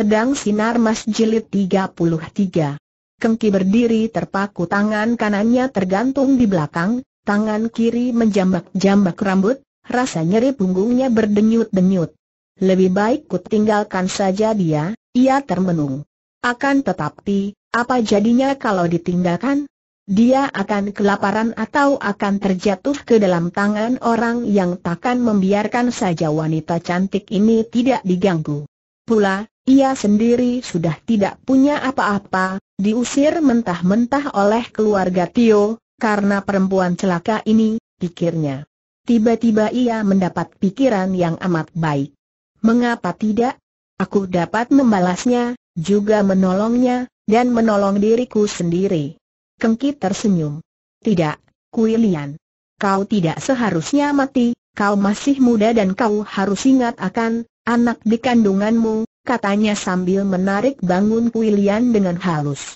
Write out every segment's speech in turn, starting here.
Pedang Sinar Mas Jilid 33 Kengki berdiri terpaku tangan kanannya tergantung di belakang, tangan kiri menjambak-jambak rambut, rasa nyeri punggungnya berdenyut-denyut. Lebih baik ku tinggalkan saja dia, ia termenung. Akan tetapi, apa jadinya kalau ditinggalkan? Dia akan kelaparan atau akan terjatuh ke dalam tangan orang yang takkan membiarkan saja wanita cantik ini tidak diganggu. Pula, ia sendiri sudah tidak punya apa-apa, diusir mentah-mentah oleh keluarga Tio, karena perempuan celaka ini, pikirnya. Tiba-tiba ia mendapat pikiran yang amat baik. Mengapa tidak? Aku dapat membalasnya, juga menolongnya, dan menolong diriku sendiri. Kengki tersenyum. Tidak, Kuilian. Kau tidak seharusnya mati, kau masih muda dan kau harus ingat akan anak di kandunganmu, katanya sambil menarik bangun Kuilian dengan halus.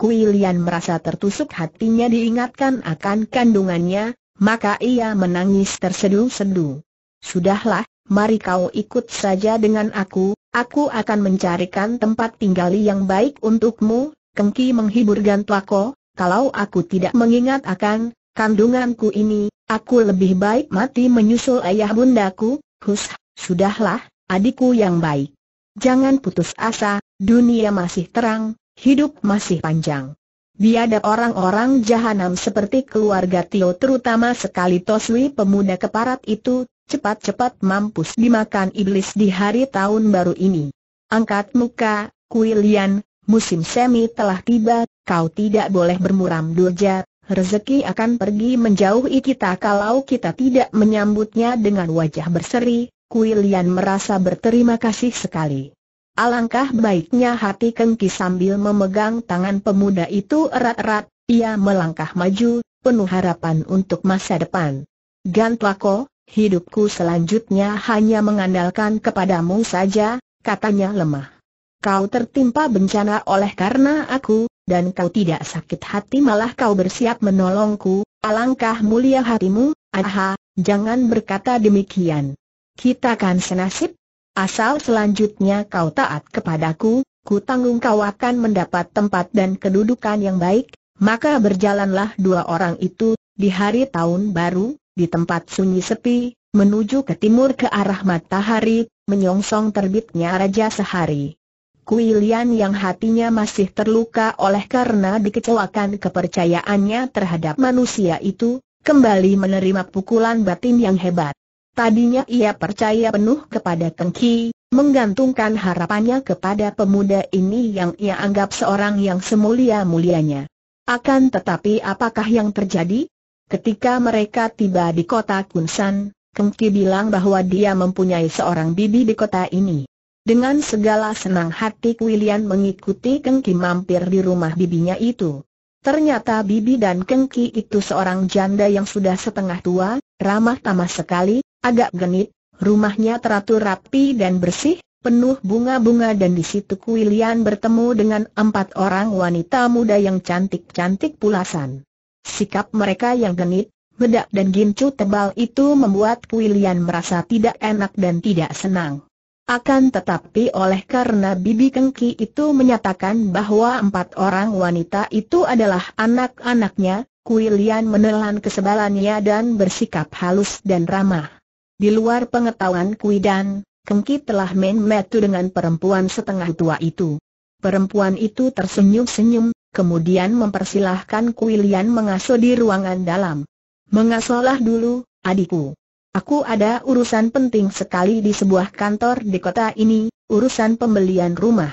Kuilian merasa tertusuk hatinya diingatkan akan kandungannya, maka ia menangis tersedu-sedu. Sudahlah, mari kau ikut saja dengan aku, aku akan mencarikan tempat tinggal yang baik untukmu, Kengki menghibur Gantwako, kalau aku tidak mengingat akan kandunganku ini, aku lebih baik mati menyusul ayah bundaku, Hus, sudahlah, adikku yang baik. Jangan putus asa, dunia masih terang, hidup masih panjang. Biada orang-orang jahanam seperti keluarga Tio terutama sekali Toswi pemuda keparat itu, cepat-cepat mampus dimakan iblis di hari tahun baru ini. Angkat muka, Kuilian, musim semi telah tiba, kau tidak boleh bermuram durja, rezeki akan pergi menjauhi kita kalau kita tidak menyambutnya dengan wajah berseri, Kuilian merasa berterima kasih sekali. Alangkah baiknya hati Kengki sambil memegang tangan pemuda itu erat-erat, ia melangkah maju, penuh harapan untuk masa depan. Gantlako, hidupku selanjutnya hanya mengandalkan kepadamu saja, katanya lemah. Kau tertimpa bencana oleh karena aku, dan kau tidak sakit hati malah kau bersiap menolongku, alangkah mulia hatimu, aha, jangan berkata demikian. Kita kan senasib? Asal selanjutnya kau taat kepadaku, ku tanggung kau akan mendapat tempat dan kedudukan yang baik, maka berjalanlah dua orang itu, di hari tahun baru, di tempat sunyi sepi, menuju ke timur ke arah matahari, menyongsong terbitnya Raja Sehari. Kuilian yang hatinya masih terluka oleh karena dikecewakan kepercayaannya terhadap manusia itu, kembali menerima pukulan batin yang hebat. Tadinya ia percaya penuh kepada Keng menggantungkan harapannya kepada pemuda ini yang ia anggap seorang yang semulia-mulianya. Akan tetapi apakah yang terjadi? Ketika mereka tiba di kota Kunsan, Keng bilang bahwa dia mempunyai seorang bibi di kota ini. Dengan segala senang hati William mengikuti Keng mampir di rumah bibinya itu. Ternyata Bibi dan Kengki itu seorang janda yang sudah setengah tua, ramah tamah sekali, agak genit, rumahnya teratur rapi dan bersih, penuh bunga-bunga dan di situ Kuilian bertemu dengan empat orang wanita muda yang cantik-cantik pulasan. Sikap mereka yang genit, bedak dan gincu tebal itu membuat Kuilian merasa tidak enak dan tidak senang. Akan tetapi oleh karena Bibi Kengki itu menyatakan bahwa empat orang wanita itu adalah anak-anaknya, Kuilian menelan kesebalannya dan bersikap halus dan ramah. Di luar pengetahuan Kui dan Kengki telah main metu dengan perempuan setengah tua itu. Perempuan itu tersenyum-senyum, kemudian mempersilahkan Kuilian mengasuh di ruangan dalam. Mengasuhlah dulu, adikku. Aku ada urusan penting sekali di sebuah kantor di kota ini, urusan pembelian rumah.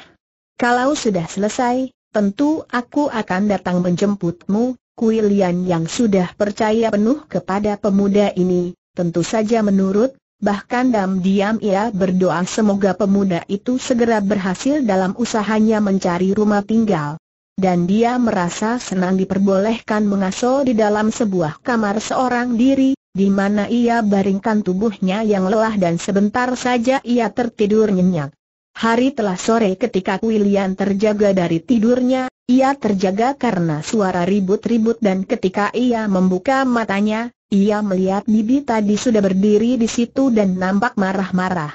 Kalau sudah selesai, tentu aku akan datang menjemputmu, Kuilian yang sudah percaya penuh kepada pemuda ini, tentu saja menurut, bahkan diam-diam ia berdoa semoga pemuda itu segera berhasil dalam usahanya mencari rumah tinggal. Dan dia merasa senang diperbolehkan mengasuh di dalam sebuah kamar seorang diri, di mana ia baringkan tubuhnya yang lelah dan sebentar saja ia tertidur nyenyak. Hari telah sore ketika William terjaga dari tidurnya, ia terjaga karena suara ribut-ribut dan ketika ia membuka matanya, ia melihat bibi tadi sudah berdiri di situ dan nampak marah-marah.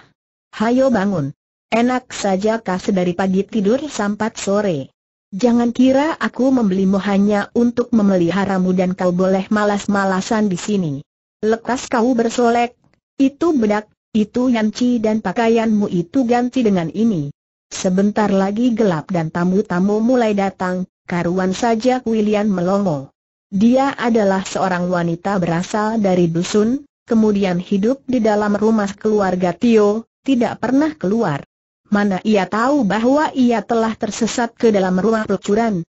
Hayo bangun. Enak saja kas dari pagi tidur sampai sore. Jangan kira aku membelimu hanya untuk memeliharamu dan kau boleh malas-malasan di sini. Lekas kau bersolek. Itu bedak, itu nyanci dan pakaianmu itu ganti dengan ini. Sebentar lagi gelap dan tamu-tamu mulai datang, karuan saja William melongo. Dia adalah seorang wanita berasal dari dusun, kemudian hidup di dalam rumah keluarga Tio, tidak pernah keluar. Mana ia tahu bahwa ia telah tersesat ke dalam ruang pelucuran,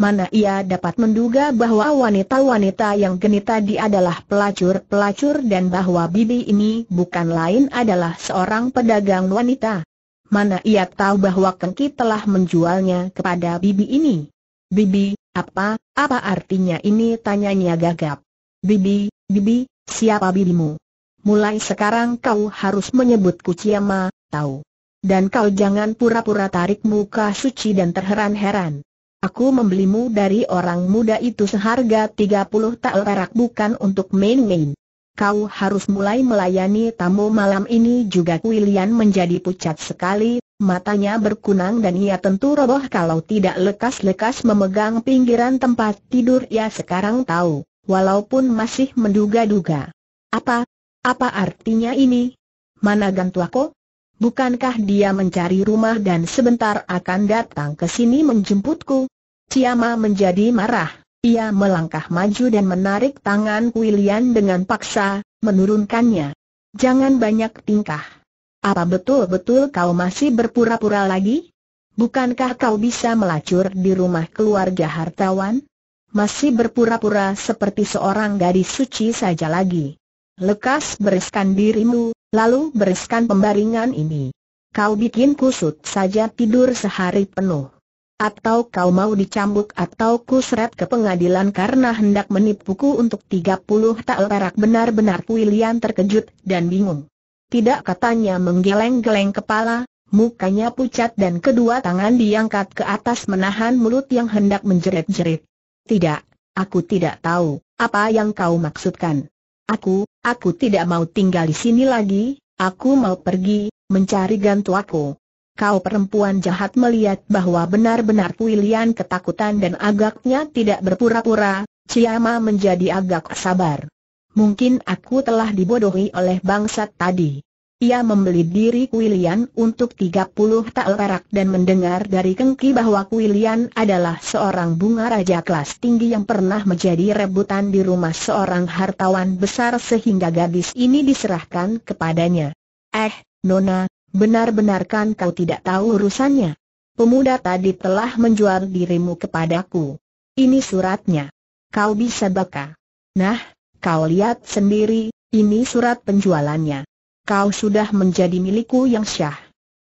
mana ia dapat menduga bahwa wanita-wanita yang genit tadi adalah pelacur-pelacur dan bahwa bibi ini bukan lain adalah seorang pedagang wanita. Mana ia tahu bahwa Kengki telah menjualnya kepada bibi ini. Bibi, apa, apa artinya ini tanyanya gagap. Bibi, bibi, siapa bibimu? Mulai sekarang kau harus menyebutku Ciama, tahu. Dan kau jangan pura-pura tarik muka suci dan terheran-heran. Aku membelimu dari orang muda itu seharga 30 tal perak bukan untuk main-main. Kau harus mulai melayani tamu malam ini juga William menjadi pucat sekali, matanya berkunang dan ia tentu roboh kalau tidak lekas-lekas memegang pinggiran tempat tidur ia sekarang tahu, walaupun masih menduga-duga. Apa? Apa artinya ini? Mana Gantuako? Bukankah dia mencari rumah dan sebentar akan datang ke sini menjemputku? Ciama menjadi marah. Ia melangkah maju dan menarik tangan William dengan paksa, menurunkannya. Jangan banyak tingkah. Apa betul-betul kau masih berpura-pura lagi? Bukankah kau bisa melacur di rumah keluarga hartawan? Masih berpura-pura seperti seorang gadis suci saja lagi. Lekas bereskan dirimu, Lalu bereskan pembaringan ini. Kau bikin kusut saja tidur sehari penuh. Atau kau mau dicambuk atau kusret ke pengadilan karena hendak menipuku untuk 30 tak perak benar-benar William terkejut dan bingung. Tidak katanya menggeleng-geleng kepala, mukanya pucat dan kedua tangan diangkat ke atas menahan mulut yang hendak menjerit-jerit. Tidak, aku tidak tahu, apa yang kau maksudkan. Aku, aku tidak mau tinggal di sini lagi, aku mau pergi, mencari gantuku. Kau perempuan jahat melihat bahwa benar-benar Puilian ketakutan dan agaknya tidak berpura-pura, Ciama menjadi agak sabar. Mungkin aku telah dibodohi oleh bangsat tadi. Ia membeli diri Kuilian untuk 30 tael perak dan mendengar dari Kengki bahwa Kuilian adalah seorang bunga raja kelas tinggi yang pernah menjadi rebutan di rumah seorang hartawan besar sehingga gadis ini diserahkan kepadanya. Eh, Nona, benar-benarkan kau tidak tahu urusannya? Pemuda tadi telah menjual dirimu kepadaku. Ini suratnya. Kau bisa baka. Nah, kau lihat sendiri, ini surat penjualannya kau sudah menjadi milikku yang syah.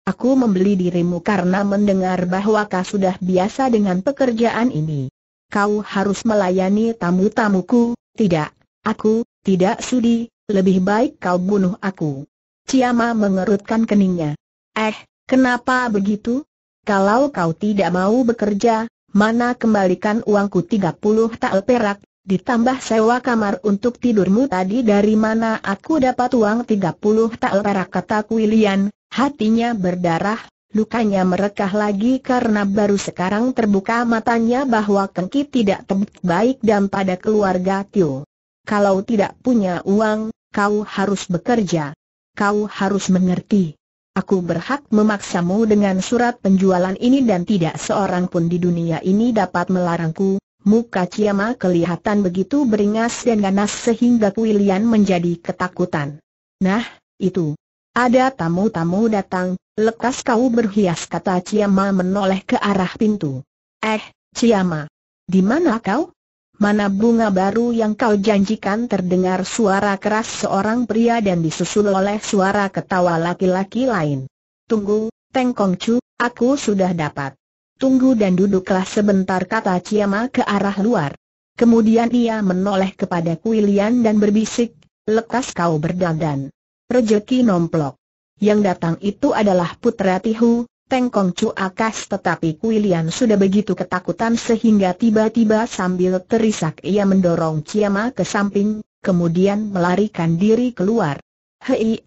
Aku membeli dirimu karena mendengar bahwa kau sudah biasa dengan pekerjaan ini. Kau harus melayani tamu-tamuku, tidak, aku, tidak sudi, lebih baik kau bunuh aku. Ciamah mengerutkan keningnya. Eh, kenapa begitu? Kalau kau tidak mau bekerja, mana kembalikan uangku 30 tael perak, Ditambah sewa kamar untuk tidurmu tadi dari mana aku dapat uang 30 tak para kata Kuilian, hatinya berdarah, lukanya merekah lagi karena baru sekarang terbuka matanya bahwa Kengki tidak baik dan pada keluarga Tio. Kalau tidak punya uang, kau harus bekerja. Kau harus mengerti. Aku berhak memaksamu dengan surat penjualan ini dan tidak seorang pun di dunia ini dapat melarangku, Muka Ciama kelihatan begitu beringas dan ganas sehingga Kuilian menjadi ketakutan. Nah, itu. Ada tamu-tamu datang, lekas kau berhias kata Ciama menoleh ke arah pintu. Eh, Ciama. Di mana kau? Mana bunga baru yang kau janjikan terdengar suara keras seorang pria dan disusul oleh suara ketawa laki-laki lain. Tunggu, Teng Chu, aku sudah dapat. Tunggu dan duduklah sebentar kata Ciama ke arah luar. Kemudian ia menoleh kepada Kuilian dan berbisik, lekas kau berdandan. Rejeki nomplok. Yang datang itu adalah putra Tihu, Tengkong Chu Akas tetapi Kuilian sudah begitu ketakutan sehingga tiba-tiba sambil terisak ia mendorong Ciama ke samping, kemudian melarikan diri keluar. Hei,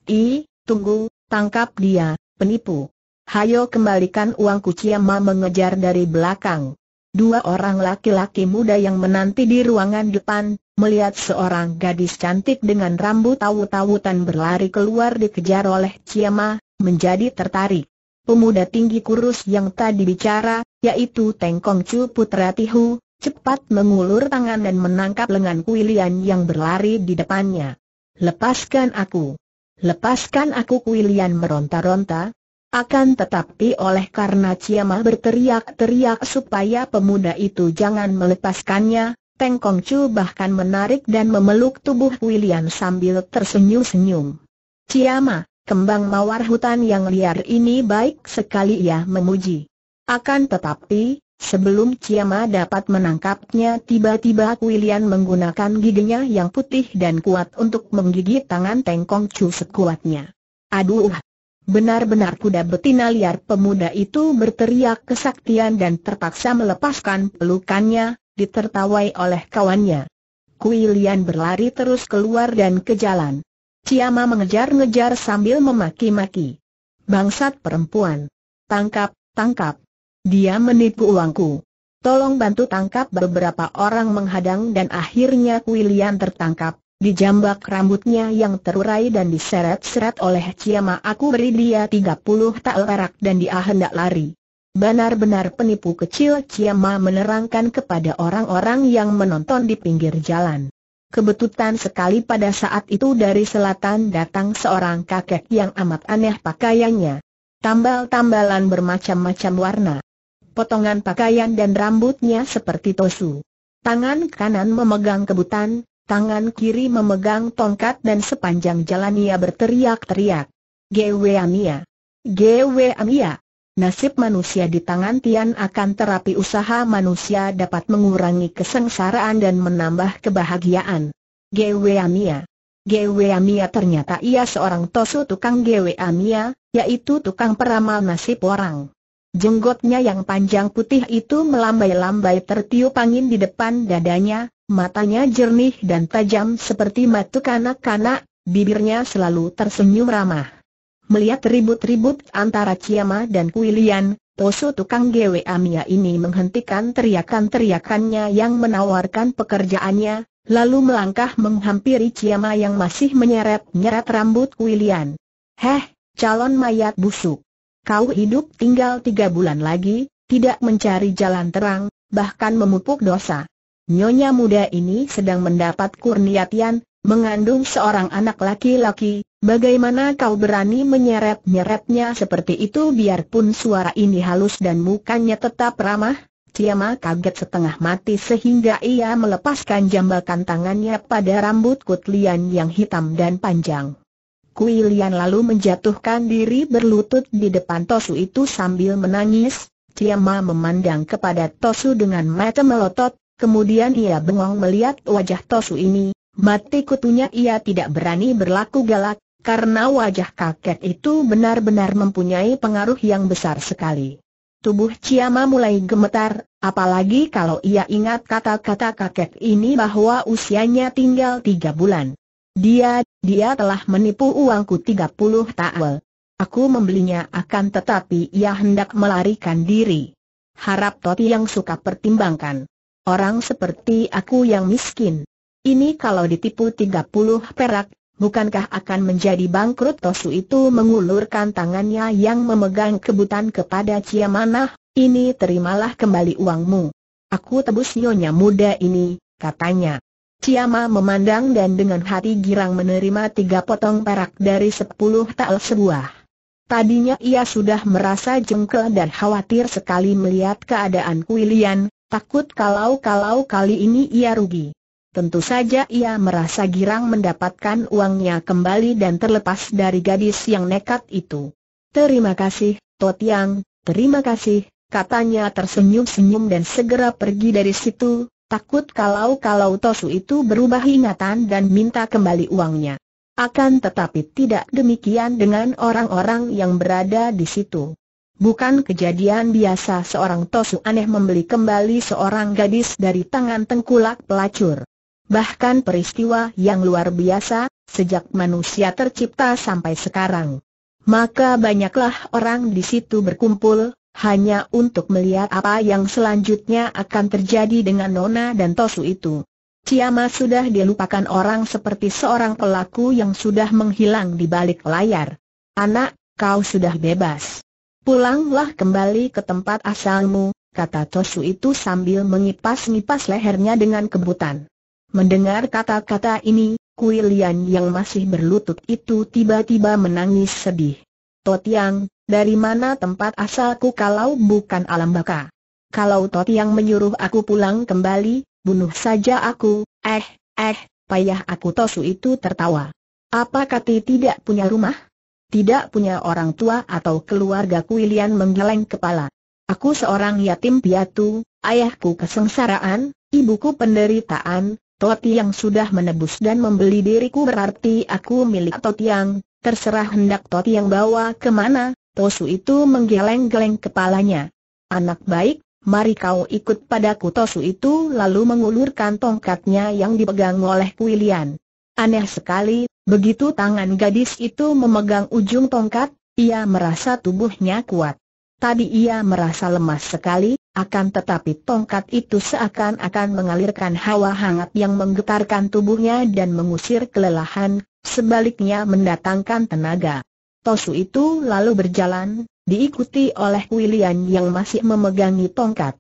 tunggu, tangkap dia, penipu. Hayo kembalikan uangku Ciamma mengejar dari belakang. Dua orang laki-laki muda yang menanti di ruangan depan, melihat seorang gadis cantik dengan rambut tawu-tawutan berlari keluar dikejar oleh Ciamma, menjadi tertarik. Pemuda tinggi kurus yang tadi bicara, yaitu Tengkong Chu Putra Tihu, cepat mengulur tangan dan menangkap lengan Kuilian yang berlari di depannya. Lepaskan aku! Lepaskan aku Kuilian meronta-ronta, akan tetapi oleh karena Ciamah berteriak-teriak supaya pemuda itu jangan melepaskannya, Teng Kong Chu bahkan menarik dan memeluk tubuh William sambil tersenyum-senyum. Ciamah, kembang mawar hutan yang liar ini baik sekali ya, memuji. Akan tetapi, sebelum Ciamah dapat menangkapnya tiba-tiba William menggunakan giginya yang putih dan kuat untuk menggigit tangan Teng Kong Chu sekuatnya. Aduh! Benar-benar kuda betina liar pemuda itu berteriak kesaktian dan terpaksa melepaskan pelukannya, ditertawai oleh kawannya. Kui berlari terus keluar dan ke jalan. Ciama mengejar-ngejar sambil memaki-maki. Bangsat perempuan. Tangkap, tangkap. Dia menipu uangku. Tolong bantu tangkap beberapa orang menghadang dan akhirnya Kui tertangkap. Dijambak rambutnya yang terurai dan diseret-seret oleh Ciama aku beri dia 30 tael perak dan dia hendak lari. Benar-benar penipu kecil Ciama menerangkan kepada orang-orang yang menonton di pinggir jalan. Kebetulan sekali pada saat itu dari selatan datang seorang kakek yang amat aneh pakaiannya. Tambal-tambalan bermacam-macam warna. Potongan pakaian dan rambutnya seperti tosu. Tangan kanan memegang kebutan, Tangan kiri memegang tongkat dan sepanjang jalan ia berteriak-teriak. Gwe Amia! Gwe Amia! Nasib manusia di tangan Tian akan terapi usaha manusia dapat mengurangi kesengsaraan dan menambah kebahagiaan. Gwe Amia! Gwe Amia ternyata ia seorang tosu tukang Gwe Amia, yaitu tukang peramal nasib orang. Jenggotnya yang panjang putih itu melambai-lambai tertiup angin di depan dadanya, Matanya jernih dan tajam seperti mata kanak-kanak, bibirnya selalu tersenyum ramah. Melihat ribut-ribut antara Ciama dan Kuilian, Poso tukang gwe Amia ini menghentikan teriakan-teriakannya yang menawarkan pekerjaannya, lalu melangkah menghampiri Ciama yang masih menyeret-nyeret rambut Kuilian. Heh, calon mayat busuk. Kau hidup tinggal tiga bulan lagi, tidak mencari jalan terang, bahkan memupuk dosa. Nyonya muda ini sedang mendapat kurniatian, mengandung seorang anak laki-laki, bagaimana kau berani menyeret-nyeretnya seperti itu biarpun suara ini halus dan mukanya tetap ramah? Tiama kaget setengah mati sehingga ia melepaskan jambakan tangannya pada rambut Kutlian yang hitam dan panjang. Kuilian lalu menjatuhkan diri berlutut di depan Tosu itu sambil menangis, Tiama memandang kepada Tosu dengan mata melotot, Kemudian ia bengong melihat wajah Tosu ini, mati kutunya ia tidak berani berlaku galak, karena wajah kakek itu benar-benar mempunyai pengaruh yang besar sekali. Tubuh Ciamah mulai gemetar, apalagi kalau ia ingat kata-kata kakek ini bahwa usianya tinggal tiga bulan. Dia, dia telah menipu uangku tiga 30 tael. Aku membelinya akan tetapi ia hendak melarikan diri. Harap Toti yang suka pertimbangkan. Orang seperti aku yang miskin. Ini kalau ditipu 30 perak, bukankah akan menjadi bangkrut Tosu itu mengulurkan tangannya yang memegang kebutan kepada Ciamanah, ini terimalah kembali uangmu. Aku tebus nyonya muda ini, katanya. Ciamah memandang dan dengan hati girang menerima tiga potong perak dari sepuluh tal sebuah. Tadinya ia sudah merasa jengkel dan khawatir sekali melihat keadaan Kuilian, Takut kalau-kalau kali ini ia rugi. Tentu saja ia merasa girang mendapatkan uangnya kembali dan terlepas dari gadis yang nekat itu. Terima kasih, Totiang, terima kasih, katanya tersenyum-senyum dan segera pergi dari situ, takut kalau-kalau Tosu itu berubah ingatan dan minta kembali uangnya. Akan tetapi tidak demikian dengan orang-orang yang berada di situ. Bukan kejadian biasa seorang Tosu aneh membeli kembali seorang gadis dari tangan tengkulak pelacur. Bahkan peristiwa yang luar biasa, sejak manusia tercipta sampai sekarang. Maka banyaklah orang di situ berkumpul, hanya untuk melihat apa yang selanjutnya akan terjadi dengan Nona dan Tosu itu. Ciama sudah dilupakan orang seperti seorang pelaku yang sudah menghilang di balik layar. Anak, kau sudah bebas. Pulanglah kembali ke tempat asalmu, kata Tosu itu sambil mengipas-ngipas lehernya dengan kebutan. Mendengar kata-kata ini, Kui yang masih berlutut itu tiba-tiba menangis sedih. Totiang, dari mana tempat asalku kalau bukan alam baka? Kalau Totiang menyuruh aku pulang kembali, bunuh saja aku, eh, eh, payah aku Tosu itu tertawa. Apa ti tidak punya rumah? tidak punya orang tua atau keluarga Kuilian menggeleng kepala. Aku seorang yatim piatu, ayahku kesengsaraan, ibuku penderitaan, Toti yang sudah menebus dan membeli diriku berarti aku milik Toti yang, terserah hendak Toti yang bawa kemana, Tosu itu menggeleng-geleng kepalanya. Anak baik, mari kau ikut padaku Tosu itu lalu mengulurkan tongkatnya yang dipegang oleh Kuilian. Aneh sekali, Begitu tangan gadis itu memegang ujung tongkat, ia merasa tubuhnya kuat. Tadi ia merasa lemas sekali, akan tetapi tongkat itu seakan-akan mengalirkan hawa hangat yang menggetarkan tubuhnya dan mengusir kelelahan, sebaliknya mendatangkan tenaga. Tosu itu lalu berjalan, diikuti oleh William yang masih memegangi tongkat.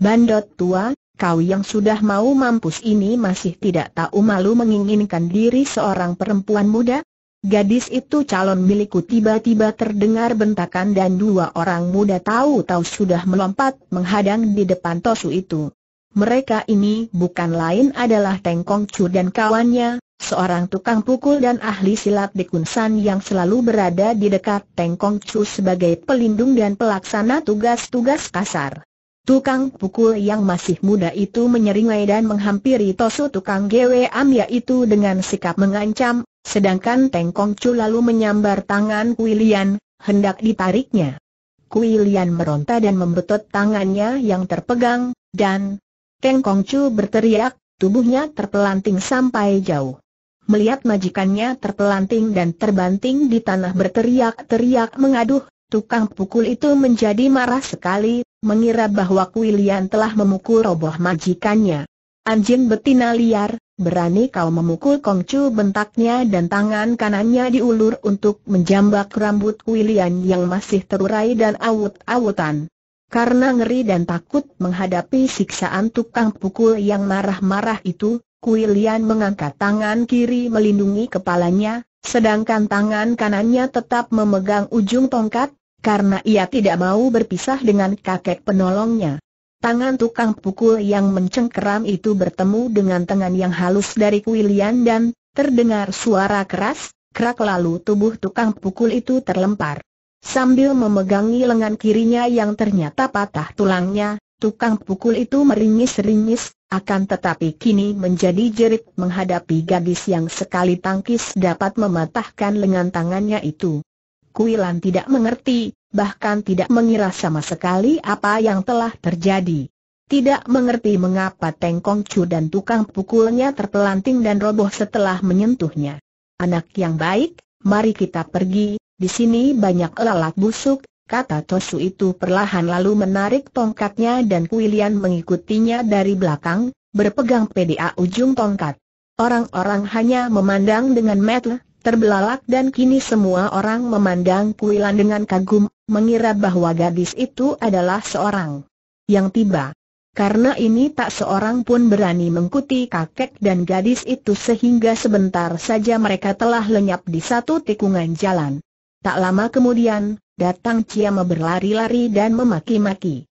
Bandot tua, kau yang sudah mau mampus ini masih tidak tahu malu menginginkan diri seorang perempuan muda? Gadis itu calon milikku tiba-tiba terdengar bentakan dan dua orang muda tahu-tahu sudah melompat menghadang di depan Tosu itu. Mereka ini bukan lain adalah Teng Chu dan kawannya, seorang tukang pukul dan ahli silat di Kunsan yang selalu berada di dekat Teng Chu sebagai pelindung dan pelaksana tugas-tugas kasar. Tukang pukul yang masih muda itu menyeringai dan menghampiri Tosu tukang Gwe Amia itu dengan sikap mengancam, sedangkan Teng Kongcu lalu menyambar tangan Kuilian, hendak ditariknya. Kuilian meronta dan membetot tangannya yang terpegang, dan Teng Kongcu berteriak, tubuhnya terpelanting sampai jauh. Melihat majikannya terpelanting dan terbanting di tanah berteriak-teriak mengaduh, Tukang pukul itu menjadi marah sekali, mengira bahwa Kuilian telah memukul roboh majikannya. Anjing betina liar, berani kau memukul Kongcu bentaknya dan tangan kanannya diulur untuk menjambak rambut Kuilian yang masih terurai dan awut-awutan. Karena ngeri dan takut menghadapi siksaan tukang pukul yang marah-marah itu, Kuilian mengangkat tangan kiri melindungi kepalanya, sedangkan tangan kanannya tetap memegang ujung tongkat, karena ia tidak mau berpisah dengan kakek penolongnya. Tangan tukang pukul yang mencengkeram itu bertemu dengan tangan yang halus dari kuilian dan terdengar suara keras, krak lalu tubuh tukang pukul itu terlempar. Sambil memegangi lengan kirinya yang ternyata patah tulangnya, tukang pukul itu meringis-ringis, akan tetapi kini menjadi jerit menghadapi gadis yang sekali tangkis dapat mematahkan lengan tangannya itu. Kuilan tidak mengerti, bahkan tidak mengira sama sekali apa yang telah terjadi. Tidak mengerti mengapa Tengkong Chu dan tukang pukulnya terpelanting dan roboh setelah menyentuhnya. Anak yang baik, mari kita pergi, di sini banyak lalat busuk, kata Tosu itu perlahan lalu menarik tongkatnya dan Kuilian mengikutinya dari belakang, berpegang PDA ujung tongkat. Orang-orang hanya memandang dengan mata terbelalak dan kini semua orang memandang Kuilan dengan kagum, mengira bahwa gadis itu adalah seorang yang tiba. Karena ini tak seorang pun berani mengikuti kakek dan gadis itu sehingga sebentar saja mereka telah lenyap di satu tikungan jalan. Tak lama kemudian, datang Ciama berlari-lari dan memaki-maki.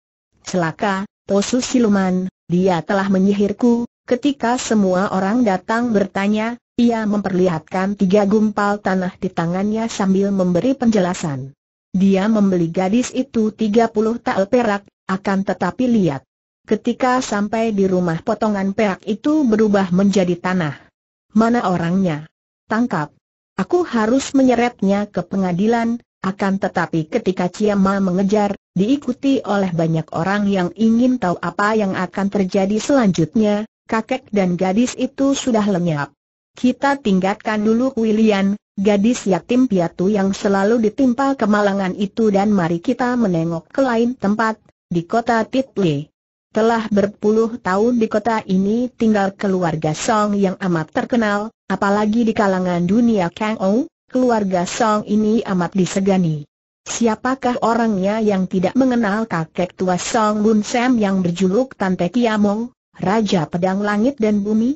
Celaka, Tosu Siluman, dia telah menyihirku, ketika semua orang datang bertanya, ia memperlihatkan tiga gumpal tanah di tangannya sambil memberi penjelasan. Dia membeli gadis itu 30 tael perak, akan tetapi lihat. Ketika sampai di rumah potongan perak itu berubah menjadi tanah. Mana orangnya? Tangkap. Aku harus menyeretnya ke pengadilan, akan tetapi ketika Ciamma mengejar, diikuti oleh banyak orang yang ingin tahu apa yang akan terjadi selanjutnya, kakek dan gadis itu sudah lenyap. Kita tingkatkan dulu William, gadis yatim piatu yang selalu ditimpa kemalangan itu dan mari kita menengok ke lain tempat, di kota Titli. Telah berpuluh tahun di kota ini tinggal keluarga Song yang amat terkenal, apalagi di kalangan dunia Kang Ou, keluarga Song ini amat disegani. Siapakah orangnya yang tidak mengenal kakek tua Song Bun Sam yang berjuluk Tante Kiamong, Raja Pedang Langit dan Bumi?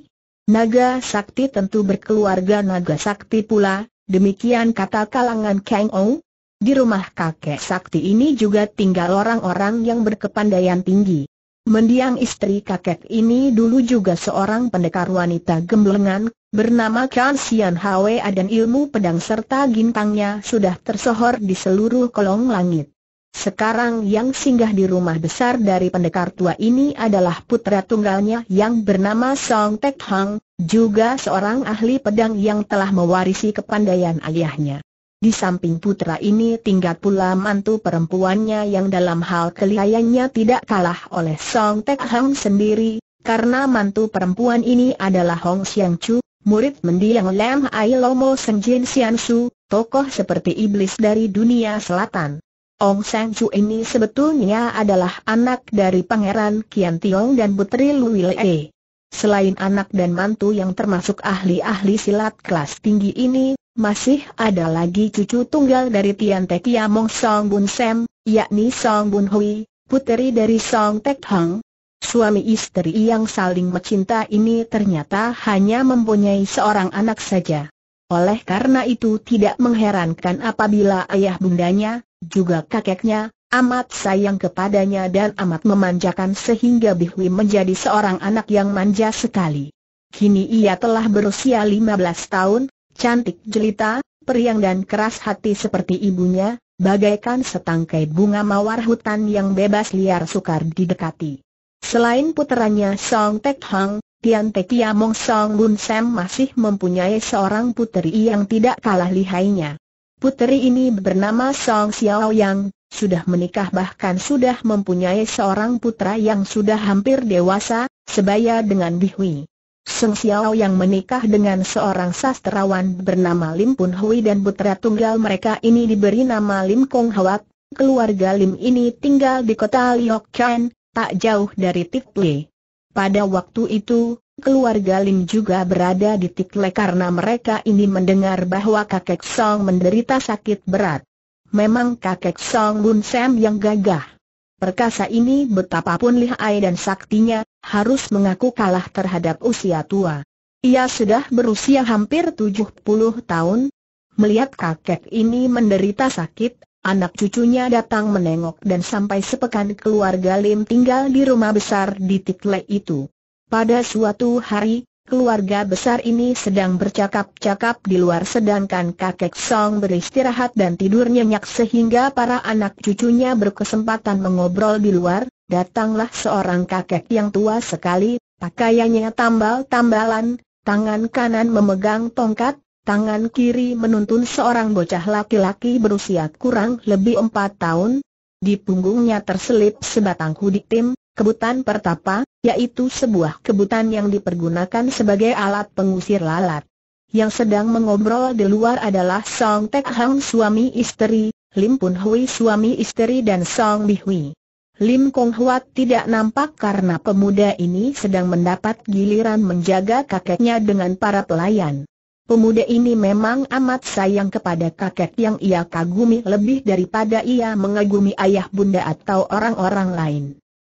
Naga Sakti tentu berkeluarga Naga Sakti pula, demikian kata kalangan Kang Ou. Di rumah kakek Sakti ini juga tinggal orang-orang yang berkepandaian tinggi. Mendiang istri kakek ini dulu juga seorang pendekar wanita gemblengan, bernama Kan Sian Hwa dan ilmu pedang serta gintangnya sudah tersohor di seluruh kolong langit. Sekarang yang singgah di rumah besar dari pendekar tua ini adalah putra tunggalnya yang bernama Song Tek Hang, juga seorang ahli pedang yang telah mewarisi kepandaian ayahnya. Di samping putra ini tinggal pula mantu perempuannya yang dalam hal kelihayannya tidak kalah oleh Song Tek Hang sendiri, karena mantu perempuan ini adalah Hong Xiang Chu, murid mendiang Lam Ai Lomo Senjin Xian Su, tokoh seperti iblis dari dunia selatan. Ong Seng Chu ini sebetulnya adalah anak dari Pangeran Kian Tiong dan Putri Lui Lee. Selain anak dan mantu yang termasuk ahli-ahli silat kelas tinggi ini, masih ada lagi cucu tunggal dari Tian Te Mong Song Bun Sam, yakni Song Bun Hui, puteri dari Song Tek Hang. Suami istri yang saling mencinta ini ternyata hanya mempunyai seorang anak saja. Oleh karena itu tidak mengherankan apabila ayah bundanya, juga kakeknya, amat sayang kepadanya dan amat memanjakan sehingga Bihwi menjadi seorang anak yang manja sekali. Kini ia telah berusia 15 tahun, cantik jelita, periang dan keras hati seperti ibunya, bagaikan setangkai bunga mawar hutan yang bebas liar sukar didekati. Selain puteranya Song Tek Hang, Tian Tek Yamong Song Bun Sam masih mempunyai seorang puteri yang tidak kalah lihainya. Puteri ini bernama Song Xiao Yang, sudah menikah bahkan sudah mempunyai seorang putra yang sudah hampir dewasa, sebaya dengan Bihui. Song Xiao Yang menikah dengan seorang sastrawan bernama Lim Pun Hui dan putra tunggal mereka ini diberi nama Lim Kong Hwat. Keluarga Lim ini tinggal di kota Liok Chan, tak jauh dari Tik Pada waktu itu, Keluarga Lim juga berada di Tikle karena mereka ini mendengar bahwa kakek Song menderita sakit berat. Memang kakek Song Bun Sam yang gagah. Perkasa ini betapapun lihai dan saktinya, harus mengaku kalah terhadap usia tua. Ia sudah berusia hampir 70 tahun. Melihat kakek ini menderita sakit, Anak cucunya datang menengok dan sampai sepekan keluarga Lim tinggal di rumah besar di Tikle itu. Pada suatu hari, keluarga besar ini sedang bercakap-cakap di luar sedangkan kakek Song beristirahat dan tidur nyenyak sehingga para anak cucunya berkesempatan mengobrol di luar, datanglah seorang kakek yang tua sekali, pakaiannya tambal-tambalan, tangan kanan memegang tongkat, tangan kiri menuntun seorang bocah laki-laki berusia kurang lebih empat tahun, di punggungnya terselip sebatang kudik tim, kebutan pertapa, yaitu sebuah kebutan yang dipergunakan sebagai alat pengusir lalat. Yang sedang mengobrol di luar adalah Song Tek Hang suami istri, Lim Pun Hui suami istri dan Song Bihui. Hui. Lim Kong Huat tidak nampak karena pemuda ini sedang mendapat giliran menjaga kakeknya dengan para pelayan. Pemuda ini memang amat sayang kepada kakek yang ia kagumi lebih daripada ia mengagumi ayah bunda atau orang-orang lain.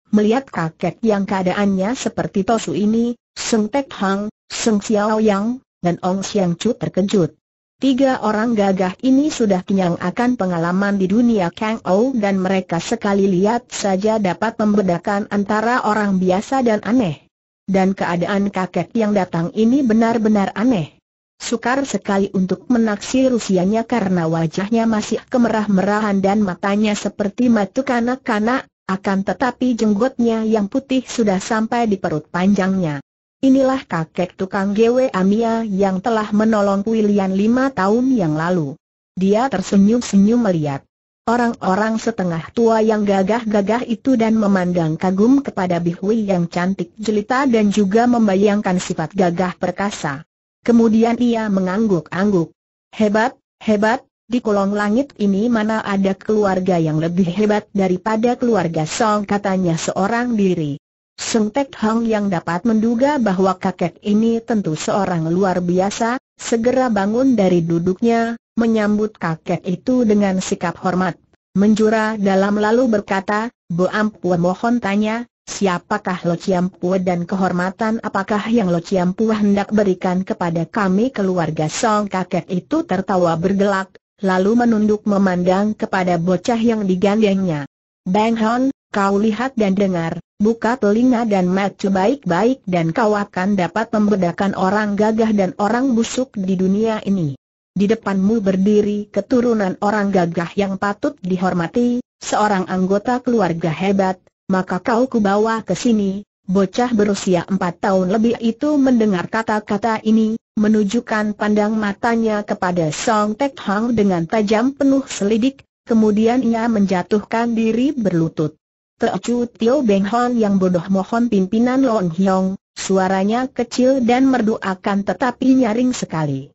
Melihat kakek yang keadaannya seperti Tosu ini, Seng Tek Hang, Seng Xiao Yang, dan Ong Xiang Chu terkejut. Tiga orang gagah ini sudah kenyang akan pengalaman di dunia Kang Ou dan mereka sekali lihat saja dapat membedakan antara orang biasa dan aneh. Dan keadaan kakek yang datang ini benar-benar aneh. Sukar sekali untuk menaksir usianya karena wajahnya masih kemerah-merahan dan matanya seperti matu kanak-kanak, akan tetapi jenggotnya yang putih sudah sampai di perut panjangnya. Inilah kakek tukang gwe Amia yang telah menolong William lima tahun yang lalu. Dia tersenyum-senyum melihat orang-orang setengah tua yang gagah-gagah itu dan memandang kagum kepada Bihui yang cantik jelita dan juga membayangkan sifat gagah perkasa. Kemudian ia mengangguk-angguk. Hebat, hebat, di kolong langit ini mana ada keluarga yang lebih hebat daripada keluarga Song katanya seorang diri. Sung Tek Hong yang dapat menduga bahwa kakek ini tentu seorang luar biasa, segera bangun dari duduknya, menyambut kakek itu dengan sikap hormat. Menjura dalam lalu berkata, Bu Ampuan mohon tanya, siapakah Lo Ciampue dan kehormatan apakah yang Lo Ciampue hendak berikan kepada kami keluarga Song kakek itu tertawa bergelak, lalu menunduk memandang kepada bocah yang digandengnya. Bang Hon, kau lihat dan dengar, buka telinga dan mata baik-baik dan kau akan dapat membedakan orang gagah dan orang busuk di dunia ini. Di depanmu berdiri keturunan orang gagah yang patut dihormati, seorang anggota keluarga hebat, maka kau kubawa ke sini, Bocah berusia empat tahun lebih itu mendengar kata-kata ini, menunjukkan pandang matanya kepada Song Tek Hang dengan tajam penuh selidik, kemudian ia menjatuhkan diri berlutut. Teocu Tio Beng Hon yang bodoh mohon pimpinan Long Hyong, suaranya kecil dan merdu akan tetapi nyaring sekali.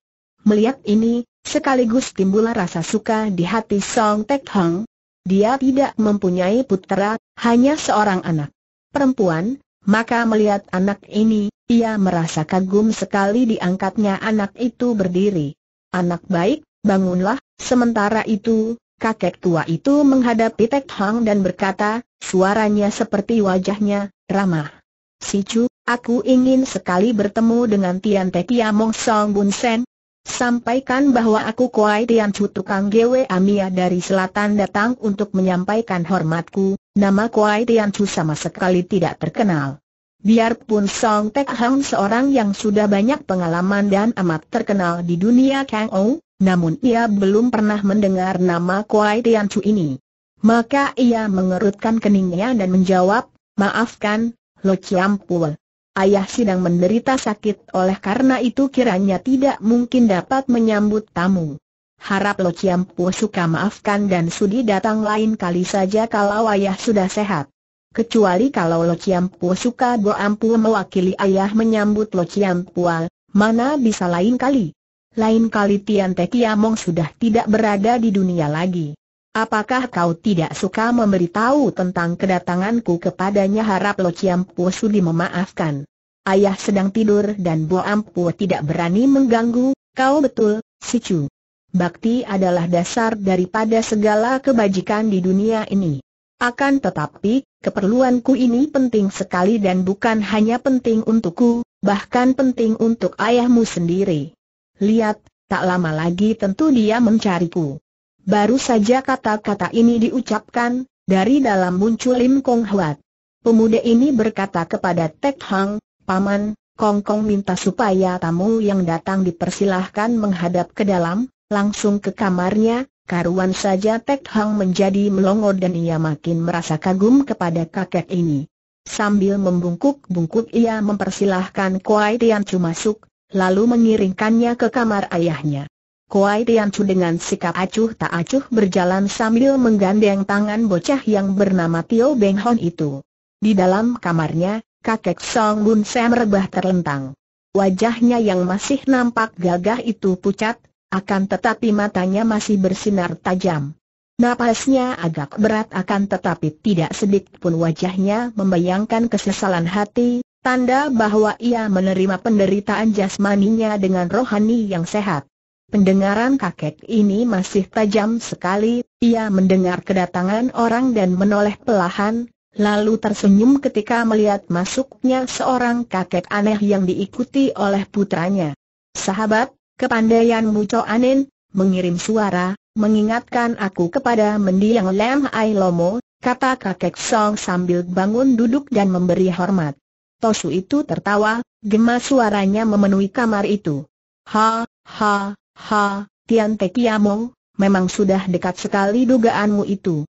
Melihat ini, sekaligus timbul rasa suka di hati Song Tek Hang. Dia tidak mempunyai putera, hanya seorang anak perempuan, maka melihat anak ini, ia merasa kagum sekali diangkatnya anak itu berdiri. Anak baik, bangunlah, sementara itu, kakek tua itu menghadapi Tek Hang dan berkata, suaranya seperti wajahnya, ramah. Si Chu, aku ingin sekali bertemu dengan Tian Tek Mong Song Bun Sen. Sampaikan bahwa aku Kuai Tian Chu tukang Gwe Amia dari selatan datang untuk menyampaikan hormatku, Nama Kuai Tian Chu sama sekali tidak terkenal. Biarpun Song Tek Hang seorang yang sudah banyak pengalaman dan amat terkenal di dunia Kang Ou, namun ia belum pernah mendengar nama Kuai Tian Chu ini. Maka ia mengerutkan keningnya dan menjawab, maafkan, Lo Chiam Pul. Ayah sedang menderita sakit oleh karena itu kiranya tidak mungkin dapat menyambut tamu. Harap Lo Chiam Po suka maafkan dan sudi datang lain kali saja kalau ayah sudah sehat. Kecuali kalau Lo Chiam Po suka Bo Ampu mewakili ayah menyambut Lo Chiam Pual, mana bisa lain kali? Lain kali Tian Te Kiamong sudah tidak berada di dunia lagi. Apakah kau tidak suka memberitahu tentang kedatanganku kepadanya harap Lo Chiam Po sudi memaafkan? Ayah sedang tidur dan Bo Ampu tidak berani mengganggu, kau betul, si Chu bakti adalah dasar daripada segala kebajikan di dunia ini. Akan tetapi, keperluanku ini penting sekali dan bukan hanya penting untukku, bahkan penting untuk ayahmu sendiri. Lihat, tak lama lagi tentu dia mencariku. Baru saja kata-kata ini diucapkan, dari dalam muncul Lim Kong Huat. Pemuda ini berkata kepada Tek Hang, Paman, Kong Kong minta supaya tamu yang datang dipersilahkan menghadap ke dalam, langsung ke kamarnya, karuan saja Tek Hang menjadi melongo dan ia makin merasa kagum kepada kakek ini. Sambil membungkuk-bungkuk ia mempersilahkan Kuai Tian Chu masuk, lalu mengiringkannya ke kamar ayahnya. Kuai Tian Chu dengan sikap acuh tak acuh berjalan sambil menggandeng tangan bocah yang bernama Tio Beng Hon itu. Di dalam kamarnya, kakek Song Bun Sam rebah terlentang. Wajahnya yang masih nampak gagah itu pucat, akan tetapi matanya masih bersinar tajam. Napasnya agak berat akan tetapi tidak sedikit pun wajahnya membayangkan kesesalan hati, tanda bahwa ia menerima penderitaan jasmaninya dengan rohani yang sehat. Pendengaran kakek ini masih tajam sekali, ia mendengar kedatangan orang dan menoleh pelahan, lalu tersenyum ketika melihat masuknya seorang kakek aneh yang diikuti oleh putranya. Sahabat, kepandaianmu Cho Anin, mengirim suara, mengingatkan aku kepada mendiang Lem Hai Lomo, kata kakek Song sambil bangun duduk dan memberi hormat. Tosu itu tertawa, gemas suaranya memenuhi kamar itu. Ha, ha, ha, Tian Te Kiamong, ya memang sudah dekat sekali dugaanmu itu.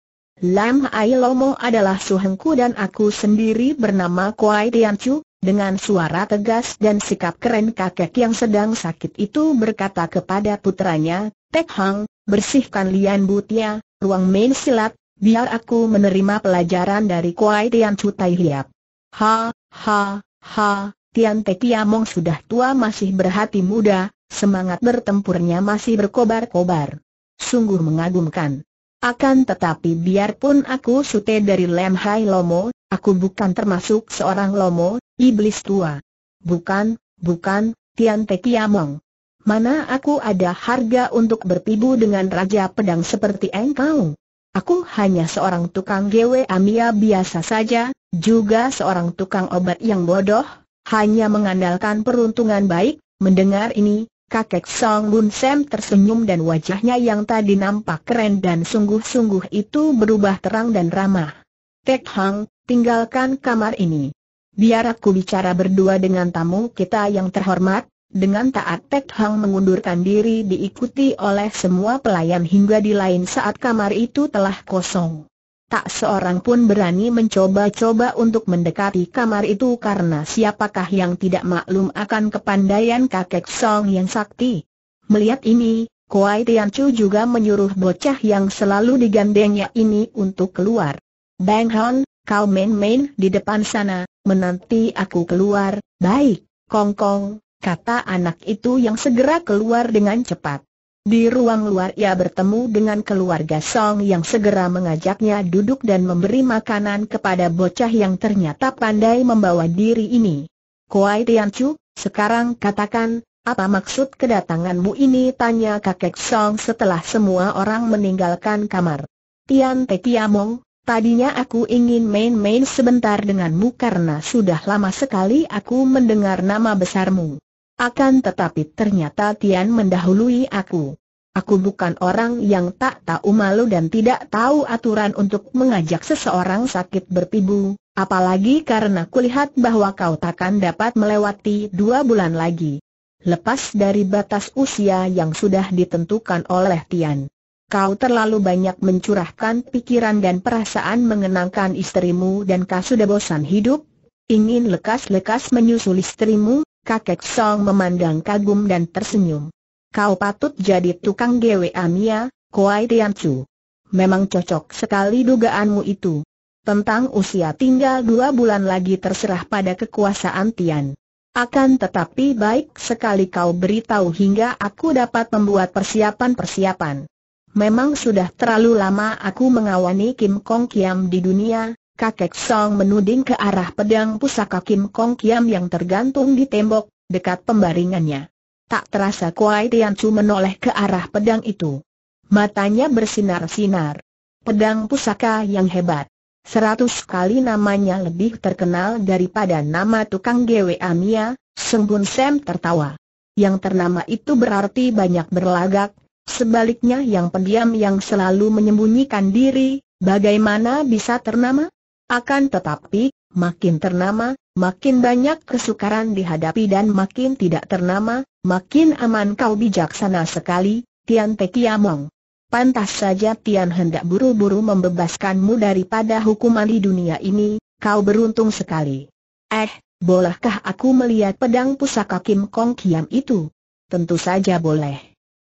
Lam Ai Lomo adalah suhengku dan aku sendiri bernama Kuai Tian Chu, dengan suara tegas dan sikap keren kakek yang sedang sakit itu berkata kepada putranya, Tek Hang, bersihkan Lian Butia, ruang main silat, biar aku menerima pelajaran dari Kuai Tian Cutai Liap. Ha, ha, ha, Tian Te sudah tua masih berhati muda, semangat bertempurnya masih berkobar-kobar. Sungguh mengagumkan. Akan tetapi biarpun aku sute dari Lem Hai Lomo, aku bukan termasuk seorang Lomo, iblis tua. Bukan, bukan, Tian Te Kiamong. Mana aku ada harga untuk berpibu dengan Raja Pedang seperti engkau? Aku hanya seorang tukang gewe amia biasa saja, juga seorang tukang obat yang bodoh, hanya mengandalkan peruntungan baik, mendengar ini, Kakek Song Bun Sam tersenyum dan wajahnya yang tadi nampak keren dan sungguh-sungguh itu berubah terang dan ramah. Tek Hang, tinggalkan kamar ini. Biar aku bicara berdua dengan tamu kita yang terhormat, dengan taat Tek Hang mengundurkan diri diikuti oleh semua pelayan hingga di lain saat kamar itu telah kosong tak seorang pun berani mencoba-coba untuk mendekati kamar itu karena siapakah yang tidak maklum akan kepandaian kakek Song yang sakti. Melihat ini, Kuai Tian Chu juga menyuruh bocah yang selalu digandengnya ini untuk keluar. Bang Hon, kau main-main di depan sana, menanti aku keluar, baik, Kong Kong, kata anak itu yang segera keluar dengan cepat. Di ruang luar ia bertemu dengan keluarga Song yang segera mengajaknya duduk dan memberi makanan kepada bocah yang ternyata pandai membawa diri ini. Kuai Chu, sekarang katakan, apa maksud kedatanganmu ini? Tanya kakek Song setelah semua orang meninggalkan kamar. Tian Te Tiamong, Tadinya aku ingin main-main sebentar denganmu karena sudah lama sekali aku mendengar nama besarmu. Akan tetapi ternyata Tian mendahului aku. Aku bukan orang yang tak tahu malu dan tidak tahu aturan untuk mengajak seseorang sakit berpibu, apalagi karena kulihat bahwa kau takkan dapat melewati dua bulan lagi. Lepas dari batas usia yang sudah ditentukan oleh Tian. Kau terlalu banyak mencurahkan pikiran dan perasaan mengenangkan istrimu dan kau sudah bosan hidup, ingin lekas-lekas menyusul istrimu, kakek Song memandang kagum dan tersenyum. Kau patut jadi tukang gwe amia, Kuai Tian Chu. Memang cocok sekali dugaanmu itu. Tentang usia tinggal dua bulan lagi terserah pada kekuasaan Tian. Akan tetapi baik sekali kau beritahu hingga aku dapat membuat persiapan-persiapan. Memang sudah terlalu lama aku mengawani Kim Kong Kiam di dunia, kakek Song menuding ke arah pedang pusaka Kim Kong Kiam yang tergantung di tembok, dekat pembaringannya. Tak terasa Kuai Tian Chu menoleh ke arah pedang itu. Matanya bersinar-sinar. Pedang pusaka yang hebat. Seratus kali namanya lebih terkenal daripada nama tukang Gwe Amia, Senggun Sam tertawa. Yang ternama itu berarti banyak berlagak, sebaliknya yang pendiam yang selalu menyembunyikan diri, bagaimana bisa ternama? Akan tetapi, makin ternama, makin banyak kesukaran dihadapi dan makin tidak ternama, makin aman kau bijaksana sekali, Tian Te Pantas saja Tian hendak buru-buru membebaskanmu daripada hukuman di dunia ini, kau beruntung sekali. Eh, bolehkah aku melihat pedang pusaka Kim Kong Kiam itu? Tentu saja boleh.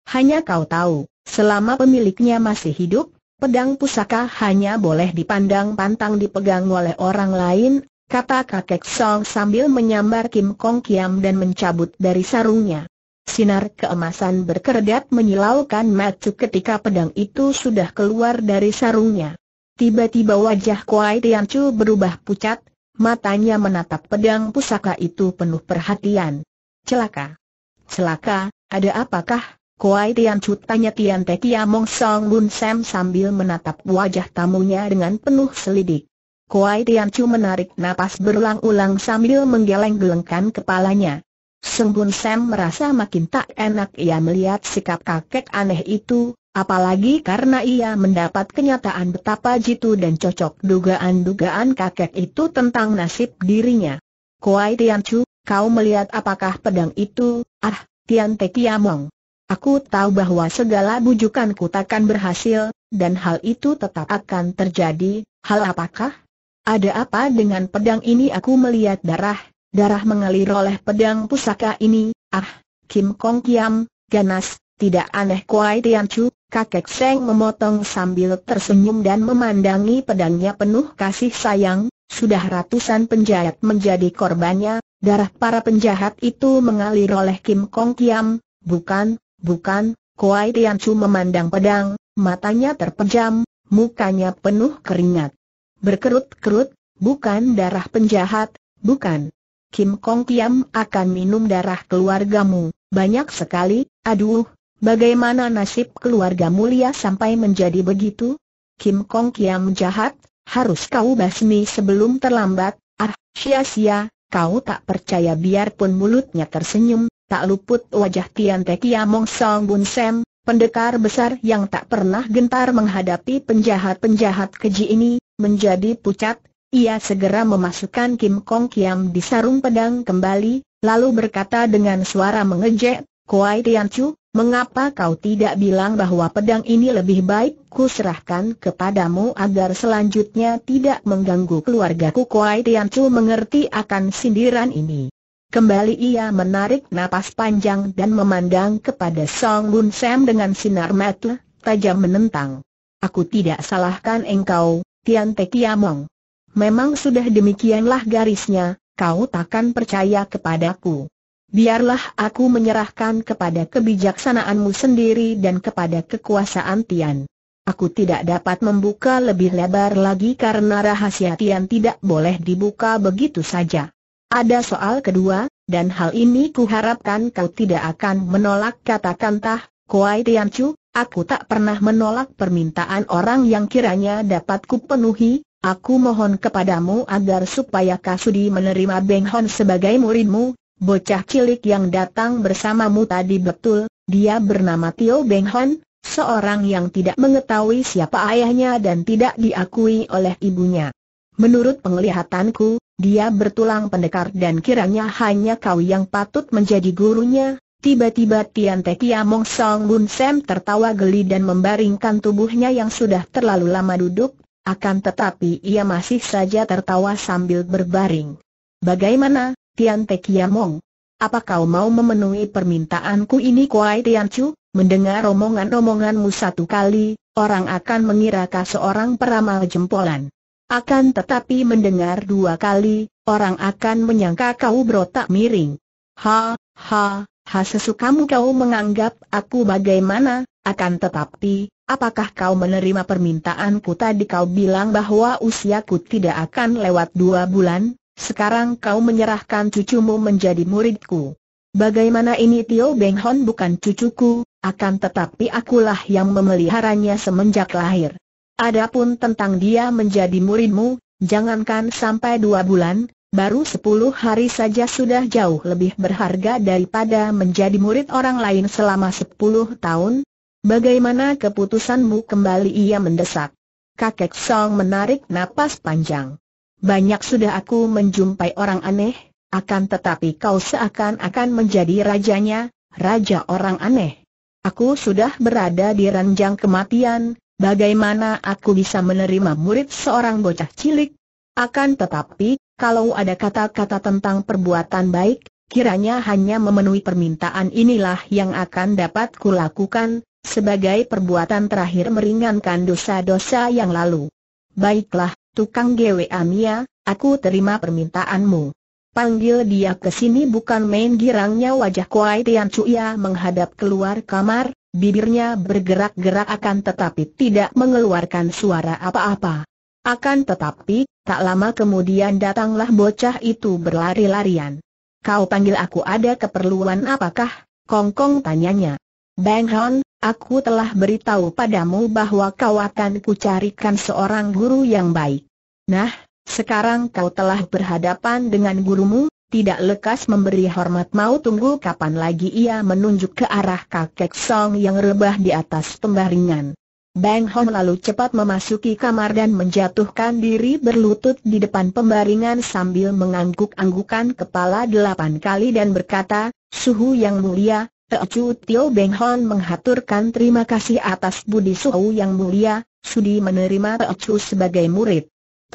Hanya kau tahu, selama pemiliknya masih hidup, Pedang pusaka hanya boleh dipandang pantang dipegang oleh orang lain, kata kakek Song sambil menyambar Kim Kong Kiam dan mencabut dari sarungnya. Sinar keemasan berkerdat menyilaukan matu ketika pedang itu sudah keluar dari sarungnya. Tiba-tiba wajah Kuai Tiancu berubah pucat, matanya menatap pedang pusaka itu penuh perhatian. Celaka! Celaka, ada apakah? Kuai Tian Chu tanya Tian Te Kia Mong Song Lun Sam sambil menatap wajah tamunya dengan penuh selidik. Kuai Tian Chu menarik napas berulang-ulang sambil menggeleng-gelengkan kepalanya. Seng Bun Sam merasa makin tak enak ia melihat sikap kakek aneh itu, apalagi karena ia mendapat kenyataan betapa jitu dan cocok dugaan-dugaan kakek itu tentang nasib dirinya. Kuai Tian Chu, kau melihat apakah pedang itu? Ah, Tian Te Kia Mong. Aku tahu bahwa segala bujukanku takkan berhasil, dan hal itu tetap akan terjadi, hal apakah? Ada apa dengan pedang ini aku melihat darah, darah mengalir oleh pedang pusaka ini, ah, Kim Kong Kiam, ganas, tidak aneh Kuai Tian Chu, kakek Seng memotong sambil tersenyum dan memandangi pedangnya penuh kasih sayang, sudah ratusan penjahat menjadi korbannya, darah para penjahat itu mengalir oleh Kim Kong Kiam, bukan, Bukan, Kuai cuma memandang pedang, matanya terpejam, mukanya penuh keringat. Berkerut-kerut, bukan darah penjahat, bukan. Kim Kong Kiam akan minum darah keluargamu, banyak sekali, aduh, bagaimana nasib keluarga mulia sampai menjadi begitu? Kim Kong Kiam jahat, harus kau basmi sebelum terlambat, ah, sia-sia, kau tak percaya biarpun mulutnya tersenyum, Tak luput wajah Tian Te Kia Mong Song Bun Sam, pendekar besar yang tak pernah gentar menghadapi penjahat-penjahat keji ini, menjadi pucat, ia segera memasukkan Kim Kong Kiam di sarung pedang kembali, lalu berkata dengan suara mengejek, Kuai Tian Chu, mengapa kau tidak bilang bahwa pedang ini lebih baik ku serahkan kepadamu agar selanjutnya tidak mengganggu keluargaku Kuai Tian Chu mengerti akan sindiran ini. Kembali ia menarik napas panjang dan memandang kepada Song Bun Sam dengan sinar mata tajam menentang. Aku tidak salahkan engkau, Tian Te Kiamong. Memang sudah demikianlah garisnya, kau takkan percaya kepadaku. Biarlah aku menyerahkan kepada kebijaksanaanmu sendiri dan kepada kekuasaan Tian. Aku tidak dapat membuka lebih lebar lagi karena rahasia Tian tidak boleh dibuka begitu saja. Ada soal kedua, dan hal ini kuharapkan kau tidak akan menolak katakan tah, Kuai Chu, aku tak pernah menolak permintaan orang yang kiranya dapat kupenuhi, aku mohon kepadamu agar supaya Kasudi menerima Beng Hon sebagai muridmu, bocah cilik yang datang bersamamu tadi betul, dia bernama Tio Beng Hon, seorang yang tidak mengetahui siapa ayahnya dan tidak diakui oleh ibunya. Menurut penglihatanku, dia bertulang pendekar dan kiranya hanya kau yang patut menjadi gurunya. Tiba-tiba Tian Te Kiamong Song Bun Sam tertawa geli dan membaringkan tubuhnya yang sudah terlalu lama duduk, akan tetapi ia masih saja tertawa sambil berbaring. Bagaimana, Tian Te Kiamong? Apa kau mau memenuhi permintaanku ini Kuai Tian Chu? Mendengar omongan-omonganmu satu kali, orang akan mengira kau seorang peramal jempolan. Akan tetapi mendengar dua kali, orang akan menyangka kau berotak miring. Ha, ha, ha sesukamu kau menganggap aku bagaimana, akan tetapi, apakah kau menerima permintaanku tadi kau bilang bahwa usiaku tidak akan lewat dua bulan, sekarang kau menyerahkan cucumu menjadi muridku. Bagaimana ini Tio Beng Hon bukan cucuku, akan tetapi akulah yang memeliharanya semenjak lahir. Adapun tentang dia menjadi muridmu, jangankan sampai dua bulan, baru sepuluh hari saja sudah jauh lebih berharga daripada menjadi murid orang lain selama sepuluh tahun. Bagaimana keputusanmu kembali ia mendesak. Kakek Song menarik napas panjang. Banyak sudah aku menjumpai orang aneh, akan tetapi kau seakan-akan menjadi rajanya, raja orang aneh. Aku sudah berada di ranjang kematian, Bagaimana aku bisa menerima murid seorang bocah cilik? Akan tetapi, kalau ada kata-kata tentang perbuatan baik, kiranya hanya memenuhi permintaan inilah yang akan dapat kulakukan, sebagai perbuatan terakhir meringankan dosa-dosa yang lalu. Baiklah, tukang GW Amia, ya, aku terima permintaanmu. Panggil dia ke sini bukan main girangnya wajah Kuai Tian Cuya menghadap keluar kamar, Bibirnya bergerak-gerak akan tetapi tidak mengeluarkan suara apa-apa. Akan tetapi, tak lama kemudian datanglah bocah itu berlari-larian. Kau panggil aku ada keperluan apakah? Kongkong tanyanya. Bang Hon, aku telah beritahu padamu bahwa kau akan kucarikan seorang guru yang baik. Nah, sekarang kau telah berhadapan dengan gurumu, tidak lekas memberi hormat mau tunggu kapan lagi ia menunjuk ke arah kakek Song yang rebah di atas pembaringan. Bang Hon lalu cepat memasuki kamar dan menjatuhkan diri berlutut di depan pembaringan sambil mengangguk-anggukan kepala delapan kali dan berkata, Suhu Yang Mulia, Chu Tio bang Hon menghaturkan terima kasih atas budi Suhu Yang Mulia, sudi menerima Chu sebagai murid.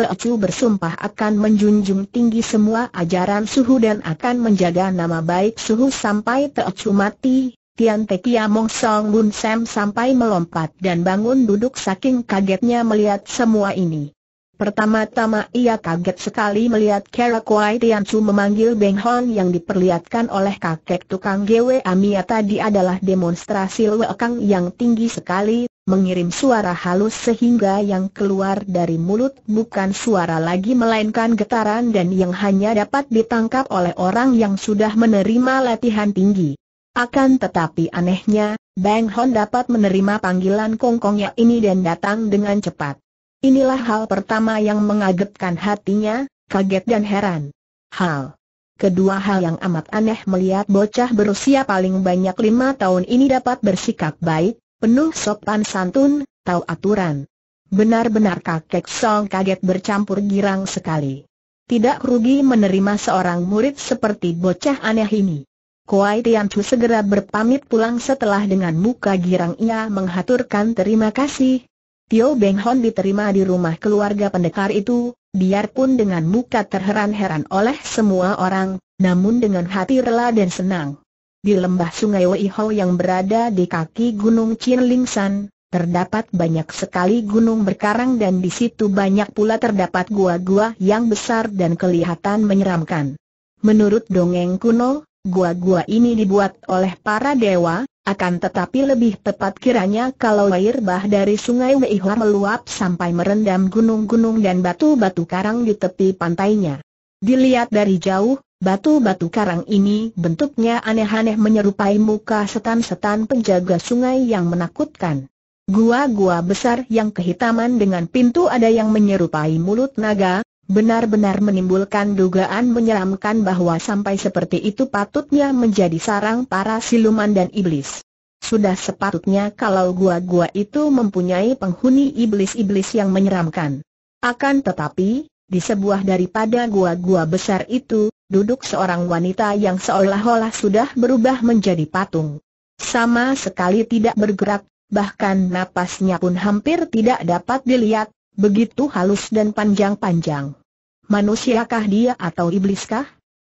Peacu bersumpah akan menjunjung tinggi semua ajaran Suhu dan akan menjaga nama baik Suhu sampai Peacu mati. Tian Te Kia Mong Song Bun Sam sampai melompat dan bangun duduk saking kagetnya melihat semua ini. Pertama-tama ia kaget sekali melihat Kera Kuai Tian Chu memanggil Beng Hon yang diperlihatkan oleh kakek tukang Gwe Amia tadi adalah demonstrasi Kang yang tinggi sekali mengirim suara halus sehingga yang keluar dari mulut bukan suara lagi melainkan getaran dan yang hanya dapat ditangkap oleh orang yang sudah menerima latihan tinggi. Akan tetapi anehnya, Bang Hon dapat menerima panggilan kongkongnya ini dan datang dengan cepat. Inilah hal pertama yang mengagetkan hatinya, kaget dan heran. Hal Kedua hal yang amat aneh melihat bocah berusia paling banyak lima tahun ini dapat bersikap baik, penuh sopan santun, tahu aturan. Benar-benar kakek Song kaget bercampur girang sekali. Tidak rugi menerima seorang murid seperti bocah aneh ini. Kuai Tian Chu segera berpamit pulang setelah dengan muka girang ia menghaturkan terima kasih. Tio Beng Hon diterima di rumah keluarga pendekar itu, biarpun dengan muka terheran-heran oleh semua orang, namun dengan hati rela dan senang. Di lembah sungai Weiho yang berada di kaki gunung Chinlingsan, terdapat banyak sekali gunung berkarang dan di situ banyak pula terdapat gua-gua yang besar dan kelihatan menyeramkan. Menurut dongeng kuno, gua-gua ini dibuat oleh para dewa, akan tetapi lebih tepat kiranya kalau air bah dari sungai Weihua meluap sampai merendam gunung-gunung dan batu-batu karang di tepi pantainya. Dilihat dari jauh, Batu-batu karang ini bentuknya aneh-aneh menyerupai muka setan-setan penjaga sungai yang menakutkan. Gua-gua besar yang kehitaman dengan pintu ada yang menyerupai mulut naga, benar-benar menimbulkan dugaan menyeramkan bahwa sampai seperti itu patutnya menjadi sarang para siluman dan iblis. Sudah sepatutnya kalau gua-gua itu mempunyai penghuni iblis-iblis yang menyeramkan. Akan tetapi, di sebuah daripada gua-gua besar itu, duduk seorang wanita yang seolah-olah sudah berubah menjadi patung. Sama sekali tidak bergerak, bahkan napasnya pun hampir tidak dapat dilihat, begitu halus dan panjang-panjang. Manusiakah dia atau ibliskah?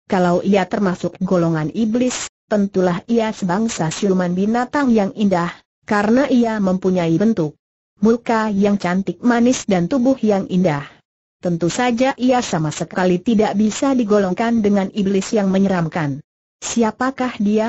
Kalau ia termasuk golongan iblis, tentulah ia sebangsa siluman binatang yang indah, karena ia mempunyai bentuk muka yang cantik manis dan tubuh yang indah. Tentu saja ia sama sekali tidak bisa digolongkan dengan iblis yang menyeramkan. Siapakah dia?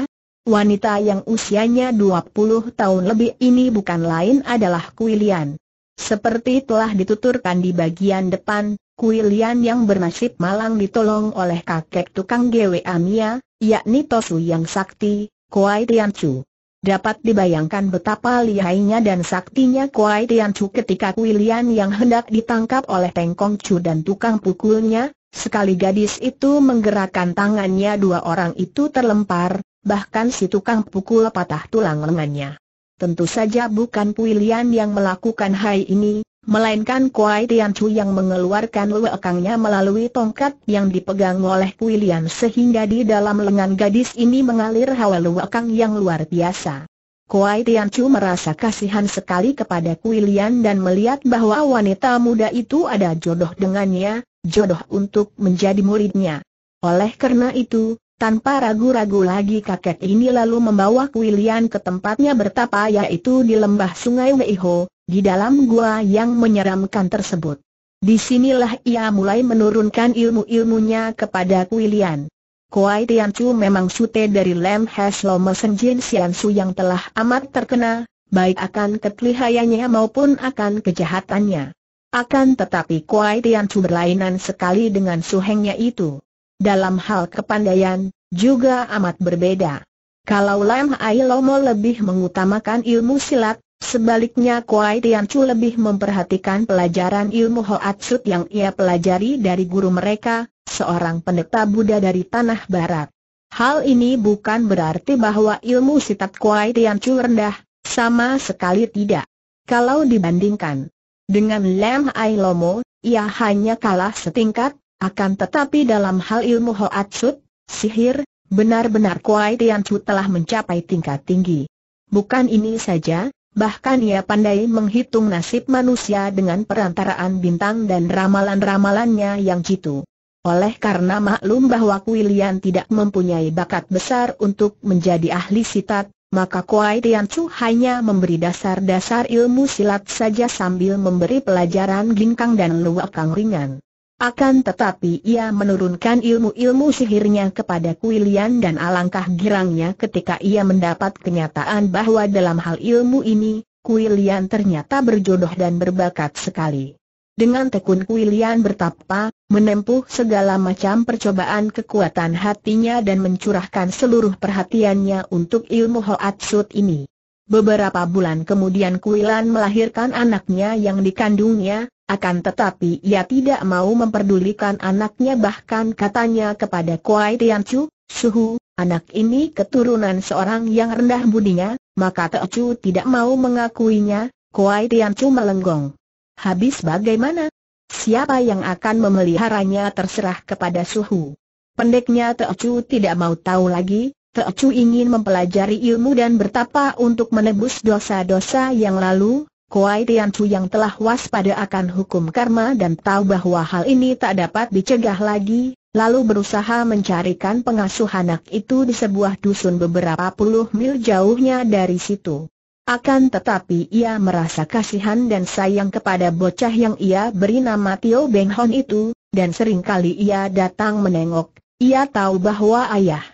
Wanita yang usianya 20 tahun lebih ini bukan lain adalah Kuilian. Seperti telah dituturkan di bagian depan, Kuilian yang bernasib malang ditolong oleh kakek tukang GWA Amia, yakni Tosu yang sakti, Kuai Tianchu. Dapat dibayangkan betapa lihainya dan saktinya Kuai Tian Chu ketika Kui Lian yang hendak ditangkap oleh Teng Kong Chu dan tukang pukulnya, sekali gadis itu menggerakkan tangannya dua orang itu terlempar, bahkan si tukang pukul patah tulang lengannya. Tentu saja bukan Kui Lian yang melakukan hai ini, melainkan Kuai Chu yang mengeluarkan luekangnya melalui tongkat yang dipegang oleh Kuilian sehingga di dalam lengan gadis ini mengalir hawa luekang yang luar biasa. Kuai Chu merasa kasihan sekali kepada Kuilian dan melihat bahwa wanita muda itu ada jodoh dengannya, jodoh untuk menjadi muridnya. Oleh karena itu, tanpa ragu-ragu lagi kakek ini lalu membawa Kuilian ke tempatnya bertapa yaitu di lembah sungai Weiho, di dalam gua yang menyeramkan tersebut. Disinilah ia mulai menurunkan ilmu-ilmunya kepada Kuilian. Kuai Chu memang sute dari Lem Heslome Senjin Siansu yang telah amat terkena, baik akan ketelihayannya maupun akan kejahatannya. Akan tetapi Kuai Chu berlainan sekali dengan suhengnya itu dalam hal kepandaian, juga amat berbeda. Kalau Lam Ai Lomo lebih mengutamakan ilmu silat, sebaliknya Kuai Tian Chu lebih memperhatikan pelajaran ilmu Hoatsut yang ia pelajari dari guru mereka, seorang pendeta Buddha dari Tanah Barat. Hal ini bukan berarti bahwa ilmu sitat Kuai Tian Chu rendah, sama sekali tidak. Kalau dibandingkan dengan Lam Ai Lomo, ia hanya kalah setingkat, akan tetapi dalam hal ilmu Hoatsut, sihir, benar-benar Kuai Tian Chu telah mencapai tingkat tinggi. Bukan ini saja, bahkan ia pandai menghitung nasib manusia dengan perantaraan bintang dan ramalan-ramalannya yang jitu. Oleh karena maklum bahwa Kuilian tidak mempunyai bakat besar untuk menjadi ahli sitat, maka Kuai Tian Chu hanya memberi dasar-dasar ilmu silat saja sambil memberi pelajaran ginkang dan luwak kang ringan. Akan tetapi ia menurunkan ilmu-ilmu sihirnya kepada Kuilian dan alangkah girangnya ketika ia mendapat kenyataan bahwa dalam hal ilmu ini, Kuilian ternyata berjodoh dan berbakat sekali. Dengan tekun Kuilian bertapa, menempuh segala macam percobaan kekuatan hatinya dan mencurahkan seluruh perhatiannya untuk ilmu Hoatsut ini. Beberapa bulan kemudian Kuilan melahirkan anaknya yang dikandungnya, akan tetapi ia tidak mau memperdulikan anaknya bahkan katanya kepada Kuai Tian Chu, Suhu, anak ini keturunan seorang yang rendah budinya, maka Te Chu tidak mau mengakuinya, Kuai Tian Chu melenggong. Habis bagaimana? Siapa yang akan memeliharanya terserah kepada Suhu. Pendeknya Te Chu tidak mau tahu lagi, Teocu ingin mempelajari ilmu dan bertapa untuk menebus dosa-dosa yang lalu, Kuai Chu yang telah waspada akan hukum karma dan tahu bahwa hal ini tak dapat dicegah lagi, lalu berusaha mencarikan pengasuh anak itu di sebuah dusun beberapa puluh mil jauhnya dari situ. Akan tetapi ia merasa kasihan dan sayang kepada bocah yang ia beri nama Tio Beng Hon itu, dan seringkali ia datang menengok. Ia tahu bahwa ayah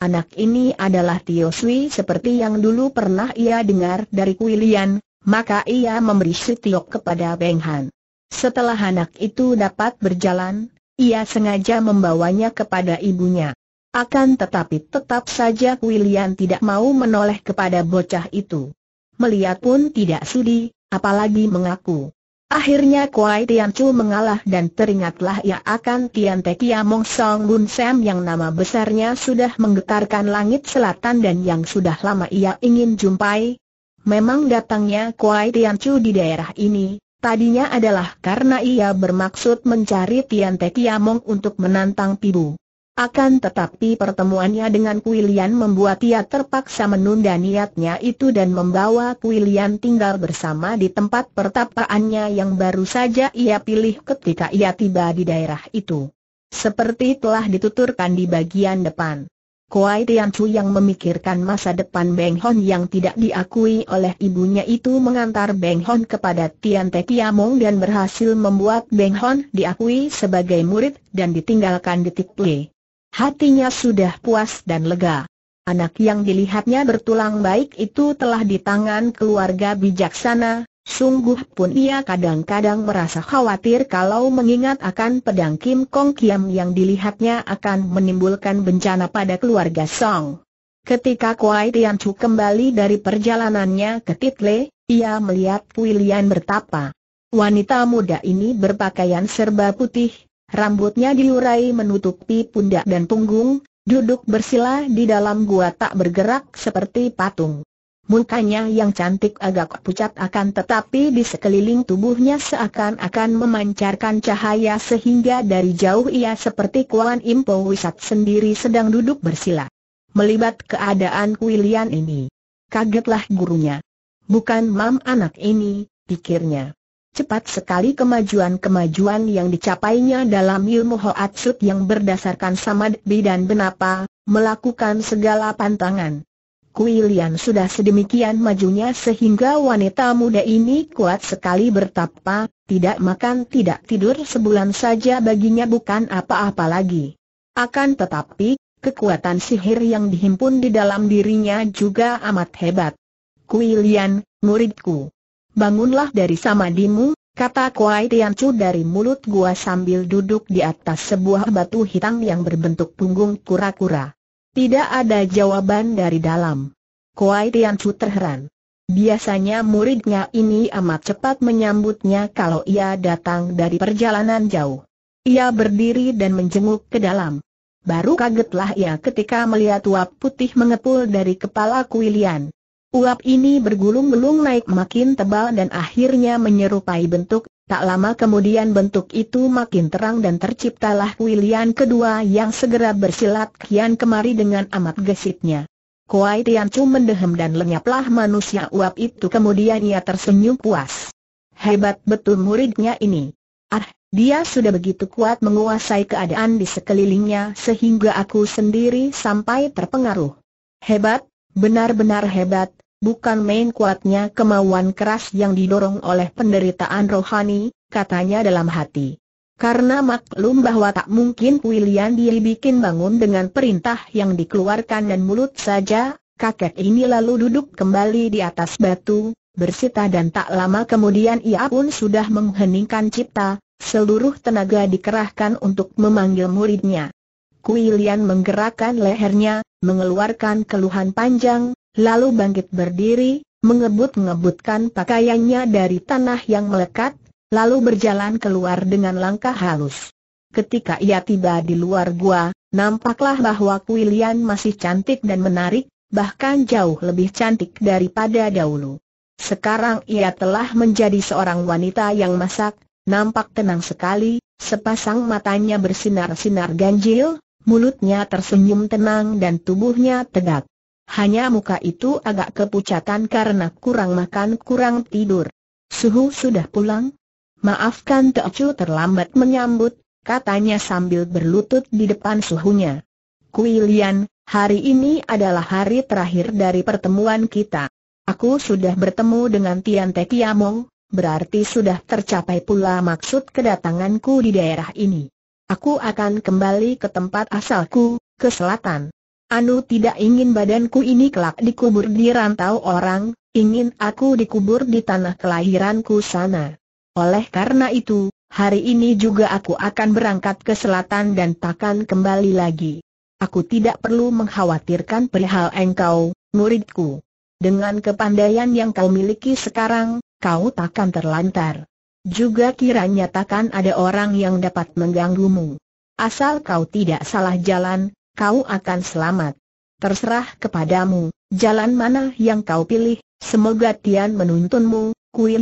Anak ini adalah Tio Sui seperti yang dulu pernah ia dengar dari Kuilian, maka ia memberi si kepada Beng Han. Setelah anak itu dapat berjalan, ia sengaja membawanya kepada ibunya. Akan tetapi tetap saja Kuilian tidak mau menoleh kepada bocah itu. Melihat pun tidak sudi, apalagi mengaku. Akhirnya Kuai Tian Chu mengalah dan teringatlah ia akan Tian Te Kia Mong Song Bun Sam yang nama besarnya sudah menggetarkan langit selatan dan yang sudah lama ia ingin jumpai. Memang datangnya Kuai Tian Chu di daerah ini, tadinya adalah karena ia bermaksud mencari Tian Te Kia Mong untuk menantang Pibu. Akan tetapi pertemuannya dengan Kuilian membuat ia terpaksa menunda niatnya itu dan membawa Kuilian tinggal bersama di tempat pertapaannya yang baru saja ia pilih ketika ia tiba di daerah itu. Seperti telah dituturkan di bagian depan. Kuai Tian Chu yang memikirkan masa depan Beng Hon yang tidak diakui oleh ibunya itu mengantar Beng Hon kepada Tian Te Kiamong dan berhasil membuat Beng Hon diakui sebagai murid dan ditinggalkan di Lee. Hatinya sudah puas dan lega. Anak yang dilihatnya bertulang baik itu telah di tangan keluarga bijaksana, sungguh pun ia kadang-kadang merasa khawatir kalau mengingat akan pedang Kim Kong Kiam yang dilihatnya akan menimbulkan bencana pada keluarga Song. Ketika Kuai Tian Chu kembali dari perjalanannya ke Title, ia melihat Lian bertapa. Wanita muda ini berpakaian serba putih, rambutnya diurai menutupi pundak dan punggung, duduk bersila di dalam gua tak bergerak seperti patung. Mukanya yang cantik agak pucat akan tetapi di sekeliling tubuhnya seakan-akan memancarkan cahaya sehingga dari jauh ia seperti Kuan Impo Wisat sendiri sedang duduk bersila. Melibat keadaan Kuilian ini. Kagetlah gurunya. Bukan mam anak ini, pikirnya. Cepat sekali kemajuan-kemajuan yang dicapainya dalam ilmu Hoatsut yang berdasarkan samadhi dan benapa, melakukan segala pantangan. Kui sudah sedemikian majunya sehingga wanita muda ini kuat sekali bertapa, tidak makan tidak tidur sebulan saja baginya bukan apa-apa lagi. Akan tetapi, kekuatan sihir yang dihimpun di dalam dirinya juga amat hebat. Kui muridku. Bangunlah dari samadimu, kata Kuai Tiancu dari mulut gua sambil duduk di atas sebuah batu hitam yang berbentuk punggung kura-kura. Tidak ada jawaban dari dalam. Kuai Tiancu terheran. Biasanya muridnya ini amat cepat menyambutnya kalau ia datang dari perjalanan jauh. Ia berdiri dan menjenguk ke dalam. Baru kagetlah ia ketika melihat uap putih mengepul dari kepala Kuilian. Uap ini bergulung-gulung naik makin tebal dan akhirnya menyerupai bentuk, tak lama kemudian bentuk itu makin terang dan terciptalah William kedua yang segera bersilat kian kemari dengan amat gesitnya. Kuai cuma mendehem dan lenyaplah manusia uap itu kemudian ia tersenyum puas. Hebat betul muridnya ini. Ah, dia sudah begitu kuat menguasai keadaan di sekelilingnya sehingga aku sendiri sampai terpengaruh. Hebat, Benar-benar hebat, bukan main kuatnya kemauan keras yang didorong oleh penderitaan rohani, katanya dalam hati. Karena maklum bahwa tak mungkin William dibikin bangun dengan perintah yang dikeluarkan dan mulut saja, kakek ini lalu duduk kembali di atas batu, bersita dan tak lama kemudian ia pun sudah mengheningkan cipta, seluruh tenaga dikerahkan untuk memanggil muridnya. Kuilian menggerakkan lehernya, mengeluarkan keluhan panjang, lalu bangkit berdiri, mengebut-ngebutkan pakaiannya dari tanah yang melekat, lalu berjalan keluar dengan langkah halus. Ketika ia tiba di luar gua, nampaklah bahwa Kuilian masih cantik dan menarik, bahkan jauh lebih cantik daripada dahulu. Sekarang ia telah menjadi seorang wanita yang masak, nampak tenang sekali, Sepasang matanya bersinar-sinar ganjil, Mulutnya tersenyum tenang dan tubuhnya tegak. Hanya muka itu agak kepucatan karena kurang makan kurang tidur. Suhu sudah pulang? Maafkan Teocu terlambat menyambut, katanya sambil berlutut di depan suhunya. Kuilian, hari ini adalah hari terakhir dari pertemuan kita. Aku sudah bertemu dengan Tian Te Kiamong, berarti sudah tercapai pula maksud kedatanganku di daerah ini. Aku akan kembali ke tempat asalku, ke selatan. Anu tidak ingin badanku ini kelak dikubur di rantau orang, ingin aku dikubur di tanah kelahiranku sana. Oleh karena itu, hari ini juga aku akan berangkat ke selatan dan takkan kembali lagi. Aku tidak perlu mengkhawatirkan perihal engkau, muridku. Dengan kepandaian yang kau miliki sekarang, kau takkan terlantar. Juga kira nyatakan ada orang yang dapat mengganggumu. Asal kau tidak salah jalan, kau akan selamat. Terserah kepadamu, jalan mana yang kau pilih, semoga Tian menuntunmu, Kui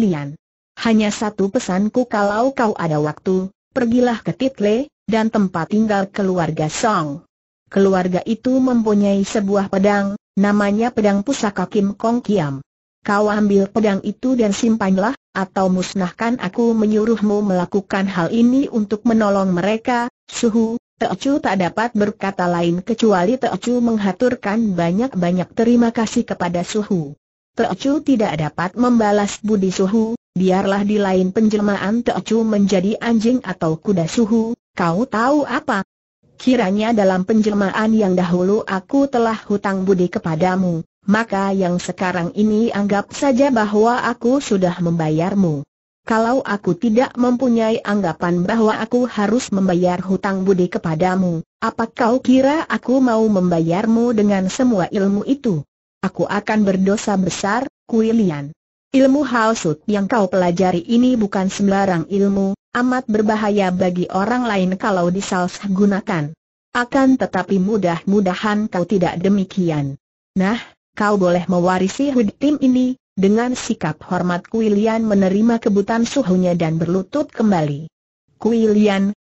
Hanya satu pesanku kalau kau ada waktu, pergilah ke Title, dan tempat tinggal keluarga Song. Keluarga itu mempunyai sebuah pedang, namanya pedang pusaka Kim Kong Kiam kau ambil pedang itu dan simpanlah, atau musnahkan aku menyuruhmu melakukan hal ini untuk menolong mereka, suhu, Teocu tak dapat berkata lain kecuali Teocu menghaturkan banyak-banyak terima kasih kepada Suhu. Teocu tidak dapat membalas budi Suhu, biarlah di lain penjelmaan Teocu menjadi anjing atau kuda Suhu, kau tahu apa? Kiranya dalam penjelmaan yang dahulu aku telah hutang budi kepadamu, maka yang sekarang ini anggap saja bahwa aku sudah membayarmu. Kalau aku tidak mempunyai anggapan bahwa aku harus membayar hutang budi kepadamu, apa kau kira aku mau membayarmu dengan semua ilmu itu? Aku akan berdosa besar, Kuilian. Ilmu halsut yang kau pelajari ini bukan sembarang ilmu, amat berbahaya bagi orang lain kalau disalahgunakan. Akan tetapi mudah-mudahan kau tidak demikian. Nah, kau boleh mewarisi Hud Tim ini, dengan sikap hormat Kui menerima kebutan suhunya dan berlutut kembali. Kui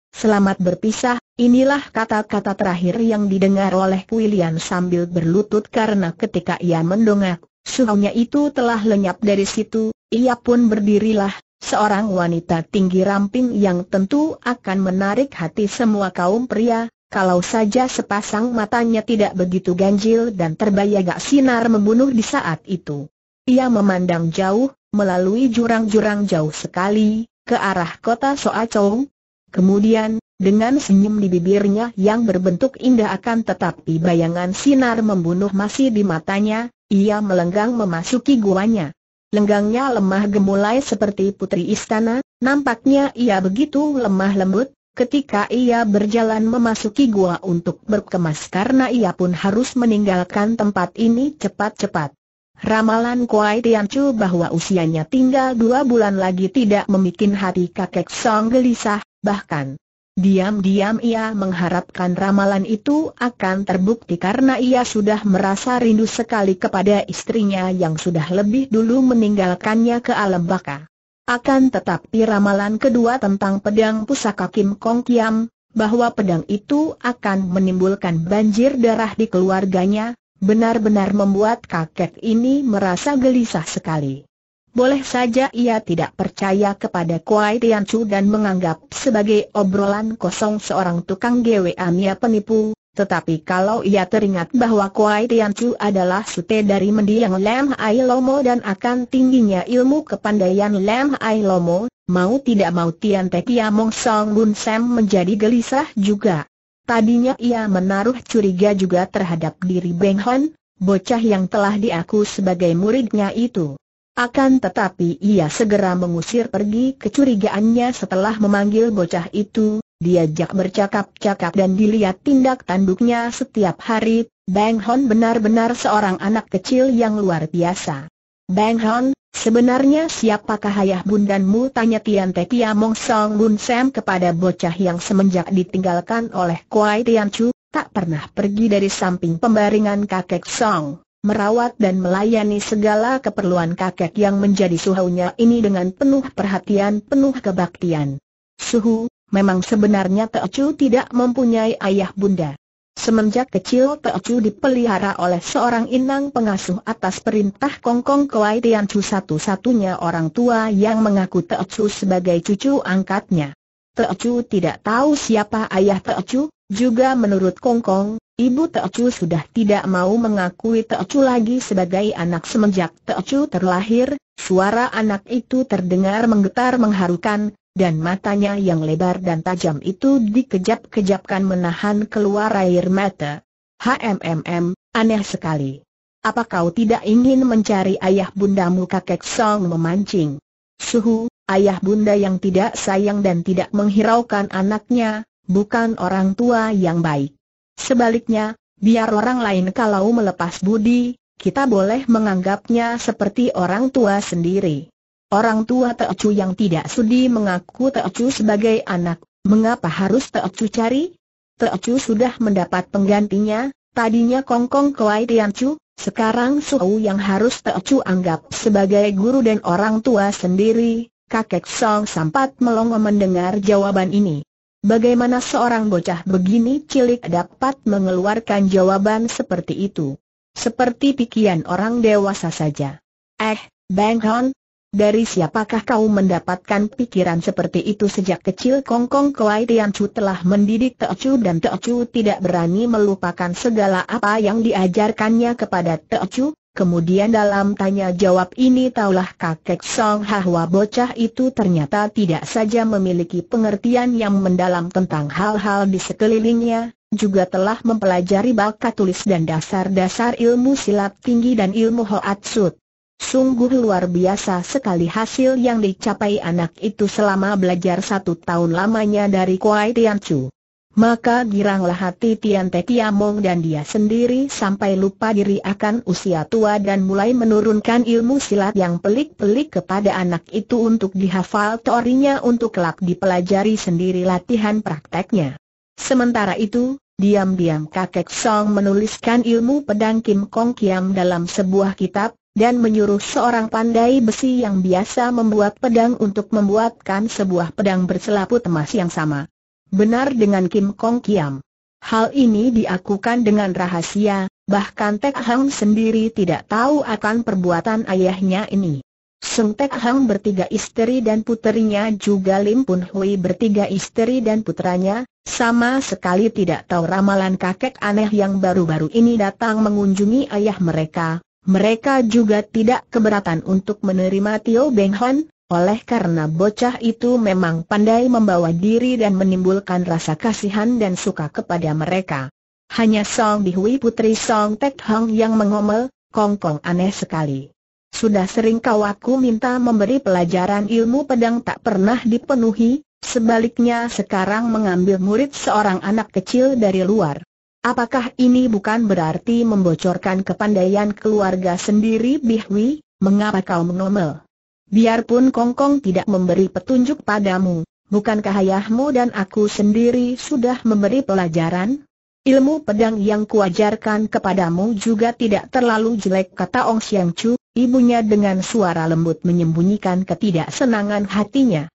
selamat berpisah, inilah kata-kata terakhir yang didengar oleh Kui sambil berlutut karena ketika ia mendongak, suhunya itu telah lenyap dari situ, ia pun berdirilah, seorang wanita tinggi ramping yang tentu akan menarik hati semua kaum pria, kalau saja sepasang matanya tidak begitu ganjil dan gak sinar membunuh di saat itu. Ia memandang jauh, melalui jurang-jurang jauh sekali, ke arah kota Soacong. Kemudian, dengan senyum di bibirnya yang berbentuk indah akan tetapi bayangan sinar membunuh masih di matanya, ia melenggang memasuki guanya. Lenggangnya lemah gemulai seperti putri istana, nampaknya ia begitu lemah lembut, Ketika ia berjalan memasuki gua untuk berkemas karena ia pun harus meninggalkan tempat ini cepat-cepat. Ramalan Kuai Tiancu bahwa usianya tinggal dua bulan lagi tidak memikin hati kakek Song gelisah, bahkan diam-diam ia mengharapkan ramalan itu akan terbukti karena ia sudah merasa rindu sekali kepada istrinya yang sudah lebih dulu meninggalkannya ke alam baka. Akan tetapi ramalan kedua tentang pedang pusaka Kim Kong Kiam, bahwa pedang itu akan menimbulkan banjir darah di keluarganya, benar-benar membuat kakek ini merasa gelisah sekali. Boleh saja ia tidak percaya kepada Kuai Tian Chu dan menganggap sebagai obrolan kosong seorang tukang GWA Mia penipu, tetapi kalau ia teringat bahwa Kuai Tian Chu adalah sute dari mendiang Lam Hai Lomo dan akan tingginya ilmu kepandaian Lam Hai Lomo, mau tidak mau Tian Te Kia Mong Song Bun Sam menjadi gelisah juga. Tadinya ia menaruh curiga juga terhadap diri Beng Hon, bocah yang telah diaku sebagai muridnya itu. Akan tetapi ia segera mengusir pergi kecurigaannya setelah memanggil bocah itu, diajak bercakap-cakap dan dilihat tindak tanduknya setiap hari, Bang Hon benar-benar seorang anak kecil yang luar biasa. Bang Hon, sebenarnya siapakah ayah bundanmu? Tanya Tian Te Pia Mong Song Bun Sam kepada bocah yang semenjak ditinggalkan oleh Kuai Tian Chu, tak pernah pergi dari samping pembaringan kakek Song merawat dan melayani segala keperluan kakek yang menjadi suhunya ini dengan penuh perhatian penuh kebaktian. Suhu, Memang sebenarnya Teocu tidak mempunyai ayah bunda. Semenjak kecil Teocu dipelihara oleh seorang inang pengasuh atas perintah Kongkong Kwai Tian Chu satu-satunya orang tua yang mengaku Teocu sebagai cucu angkatnya. Teocu tidak tahu siapa ayah Teocu, juga menurut Kongkong, ibu Teocu sudah tidak mau mengakui Teocu lagi sebagai anak semenjak Teocu terlahir, suara anak itu terdengar menggetar mengharukan, dan matanya yang lebar dan tajam itu dikejap-kejapkan menahan keluar air mata. HMMM, aneh sekali. Apa kau tidak ingin mencari ayah bundamu kakek Song memancing? Suhu, ayah bunda yang tidak sayang dan tidak menghiraukan anaknya, bukan orang tua yang baik. Sebaliknya, biar orang lain kalau melepas budi, kita boleh menganggapnya seperti orang tua sendiri. Orang tua Teocu yang tidak sudi mengaku Teocu sebagai anak, mengapa harus Teocu cari? Teocu sudah mendapat penggantinya, tadinya Kongkong Kuai Tiancu, sekarang Suhu yang harus Teocu anggap sebagai guru dan orang tua sendiri. Kakek Song sempat melongo mendengar jawaban ini. Bagaimana seorang bocah begini cilik dapat mengeluarkan jawaban seperti itu? Seperti pikiran orang dewasa saja. Eh, Bang Hon, dari siapakah kau mendapatkan pikiran seperti itu sejak kecil Kong Kong Kuai Tian Chu telah mendidik Chu dan Chu tidak berani melupakan segala apa yang diajarkannya kepada Chu? Kemudian dalam tanya jawab ini taulah kakek Song Hahwa bocah itu ternyata tidak saja memiliki pengertian yang mendalam tentang hal-hal di sekelilingnya, juga telah mempelajari bakat tulis dan dasar-dasar ilmu silat tinggi dan ilmu hoatsut. Sungguh luar biasa sekali hasil yang dicapai anak itu selama belajar satu tahun lamanya dari Kuai Chu. Maka giranglah hati Tian Te Kiamong dan dia sendiri sampai lupa diri akan usia tua dan mulai menurunkan ilmu silat yang pelik-pelik kepada anak itu untuk dihafal teorinya untuk kelak dipelajari sendiri latihan prakteknya. Sementara itu, diam-diam kakek Song menuliskan ilmu pedang Kim Kong Kiam dalam sebuah kitab, dan menyuruh seorang pandai besi yang biasa membuat pedang untuk membuatkan sebuah pedang berselaput emas yang sama. Benar dengan Kim Kong Kiam. Hal ini diakukan dengan rahasia, bahkan Tek Hang sendiri tidak tahu akan perbuatan ayahnya ini. Sung Tek Hang bertiga istri dan puterinya juga Lim Pun Hui bertiga istri dan putranya, sama sekali tidak tahu ramalan kakek aneh yang baru-baru ini datang mengunjungi ayah mereka, mereka juga tidak keberatan untuk menerima Tio Beng Hon, oleh karena bocah itu memang pandai membawa diri dan menimbulkan rasa kasihan dan suka kepada mereka. Hanya Song Dihui putri Song Tek Hong yang mengomel, Kong Kong aneh sekali. Sudah sering kau aku minta memberi pelajaran ilmu pedang tak pernah dipenuhi, sebaliknya sekarang mengambil murid seorang anak kecil dari luar. Apakah ini bukan berarti membocorkan kepandaian keluarga sendiri Bihwi, mengapa kau mengomel? Biarpun Kongkong tidak memberi petunjuk padamu, bukankah ayahmu dan aku sendiri sudah memberi pelajaran? Ilmu pedang yang kuajarkan kepadamu juga tidak terlalu jelek kata Ong Siang Chu, ibunya dengan suara lembut menyembunyikan ketidaksenangan hatinya.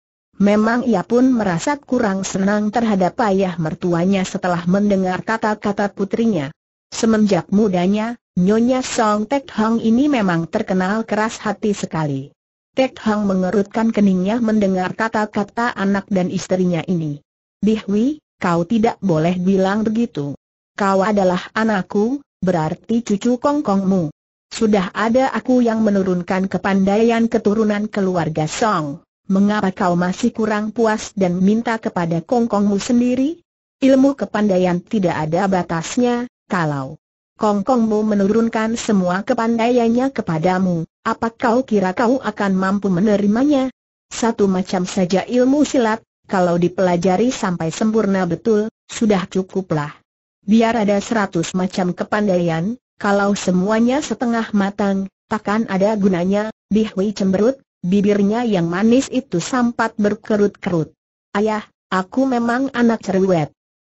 Memang ia pun merasa kurang senang terhadap ayah mertuanya setelah mendengar kata-kata putrinya. Semenjak mudanya, Nyonya Song Tek Hong ini memang terkenal keras hati sekali. Tek Hong mengerutkan keningnya mendengar kata-kata anak dan istrinya ini. Bihwi, kau tidak boleh bilang begitu. Kau adalah anakku, berarti cucu kongkongmu. Sudah ada aku yang menurunkan kepandaian keturunan keluarga Song mengapa kau masih kurang puas dan minta kepada kongkongmu sendiri? Ilmu kepandaian tidak ada batasnya, kalau kongkongmu menurunkan semua kepandaiannya kepadamu, apa kau kira kau akan mampu menerimanya? Satu macam saja ilmu silat, kalau dipelajari sampai sempurna betul, sudah cukuplah. Biar ada seratus macam kepandaian, kalau semuanya setengah matang, takkan ada gunanya, bihwi cemberut, Bibirnya yang manis itu sempat berkerut-kerut. Ayah, aku memang anak cerewet.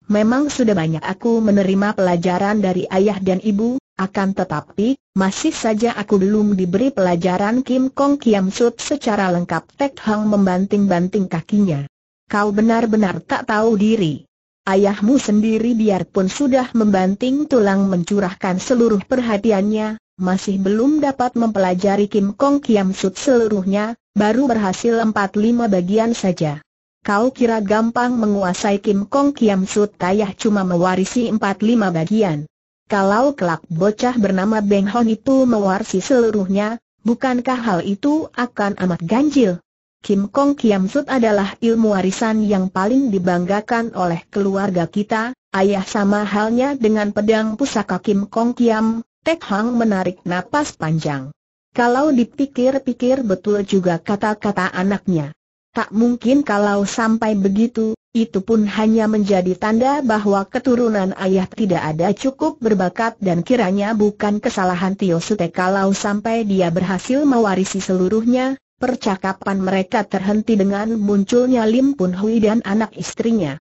Memang sudah banyak aku menerima pelajaran dari ayah dan ibu, akan tetapi, masih saja aku belum diberi pelajaran Kim Kong Kiam Sut secara lengkap Tek Hang membanting-banting kakinya. Kau benar-benar tak tahu diri. Ayahmu sendiri biarpun sudah membanting tulang mencurahkan seluruh perhatiannya, masih belum dapat mempelajari Kim Kong Kiam Sut seluruhnya, baru berhasil 4-5 bagian saja. Kau kira gampang menguasai Kim Kong Kiam Sut kayak cuma mewarisi 4-5 bagian. Kalau kelak bocah bernama Beng Hon itu mewarisi seluruhnya, bukankah hal itu akan amat ganjil? Kim Kong Kiam Sut adalah ilmu warisan yang paling dibanggakan oleh keluarga kita, ayah sama halnya dengan pedang pusaka Kim Kong Kiam, Tek Hang menarik napas panjang. Kalau dipikir-pikir betul juga kata-kata anaknya. Tak mungkin kalau sampai begitu, itu pun hanya menjadi tanda bahwa keturunan ayah tidak ada cukup berbakat dan kiranya bukan kesalahan Tio Sute kalau sampai dia berhasil mewarisi seluruhnya, percakapan mereka terhenti dengan munculnya Lim Pun Hui dan anak istrinya.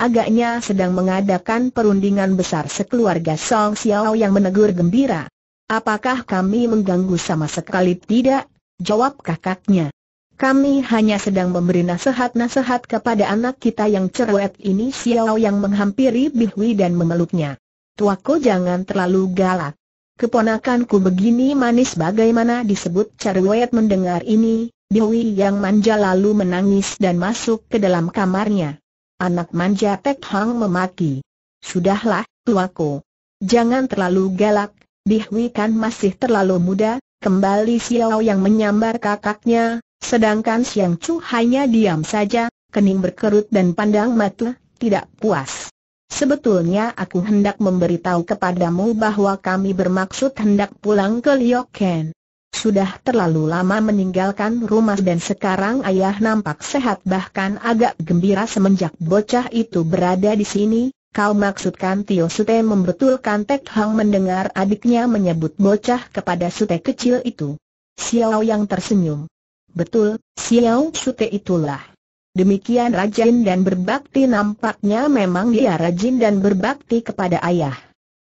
Agaknya sedang mengadakan perundingan besar sekeluarga Song Xiao yang menegur gembira. Apakah kami mengganggu sama sekali tidak? Jawab kakaknya. Kami hanya sedang memberi nasihat-nasihat kepada anak kita yang cerewet ini Xiao yang menghampiri Bihui dan memeluknya. Tuaku jangan terlalu galak. Keponakanku begini manis bagaimana disebut cerewet mendengar ini, Bihui yang manja lalu menangis dan masuk ke dalam kamarnya. Anak manja Pek Hang memaki. Sudahlah, tuaku. Jangan terlalu galak, Dihui kan masih terlalu muda, kembali Xiao yang menyambar kakaknya, sedangkan siang Chu hanya diam saja, kening berkerut dan pandang mata, tidak puas. Sebetulnya aku hendak memberitahu kepadamu bahwa kami bermaksud hendak pulang ke Liokeng. Sudah terlalu lama meninggalkan rumah dan sekarang ayah nampak sehat bahkan agak gembira semenjak bocah itu berada di sini. Kau maksudkan Tio Sute membetulkan Tek Hang mendengar adiknya menyebut bocah kepada Sute kecil itu. Xiao yang tersenyum. Betul, Xiao Sute itulah. Demikian rajin dan berbakti nampaknya memang dia rajin dan berbakti kepada ayah.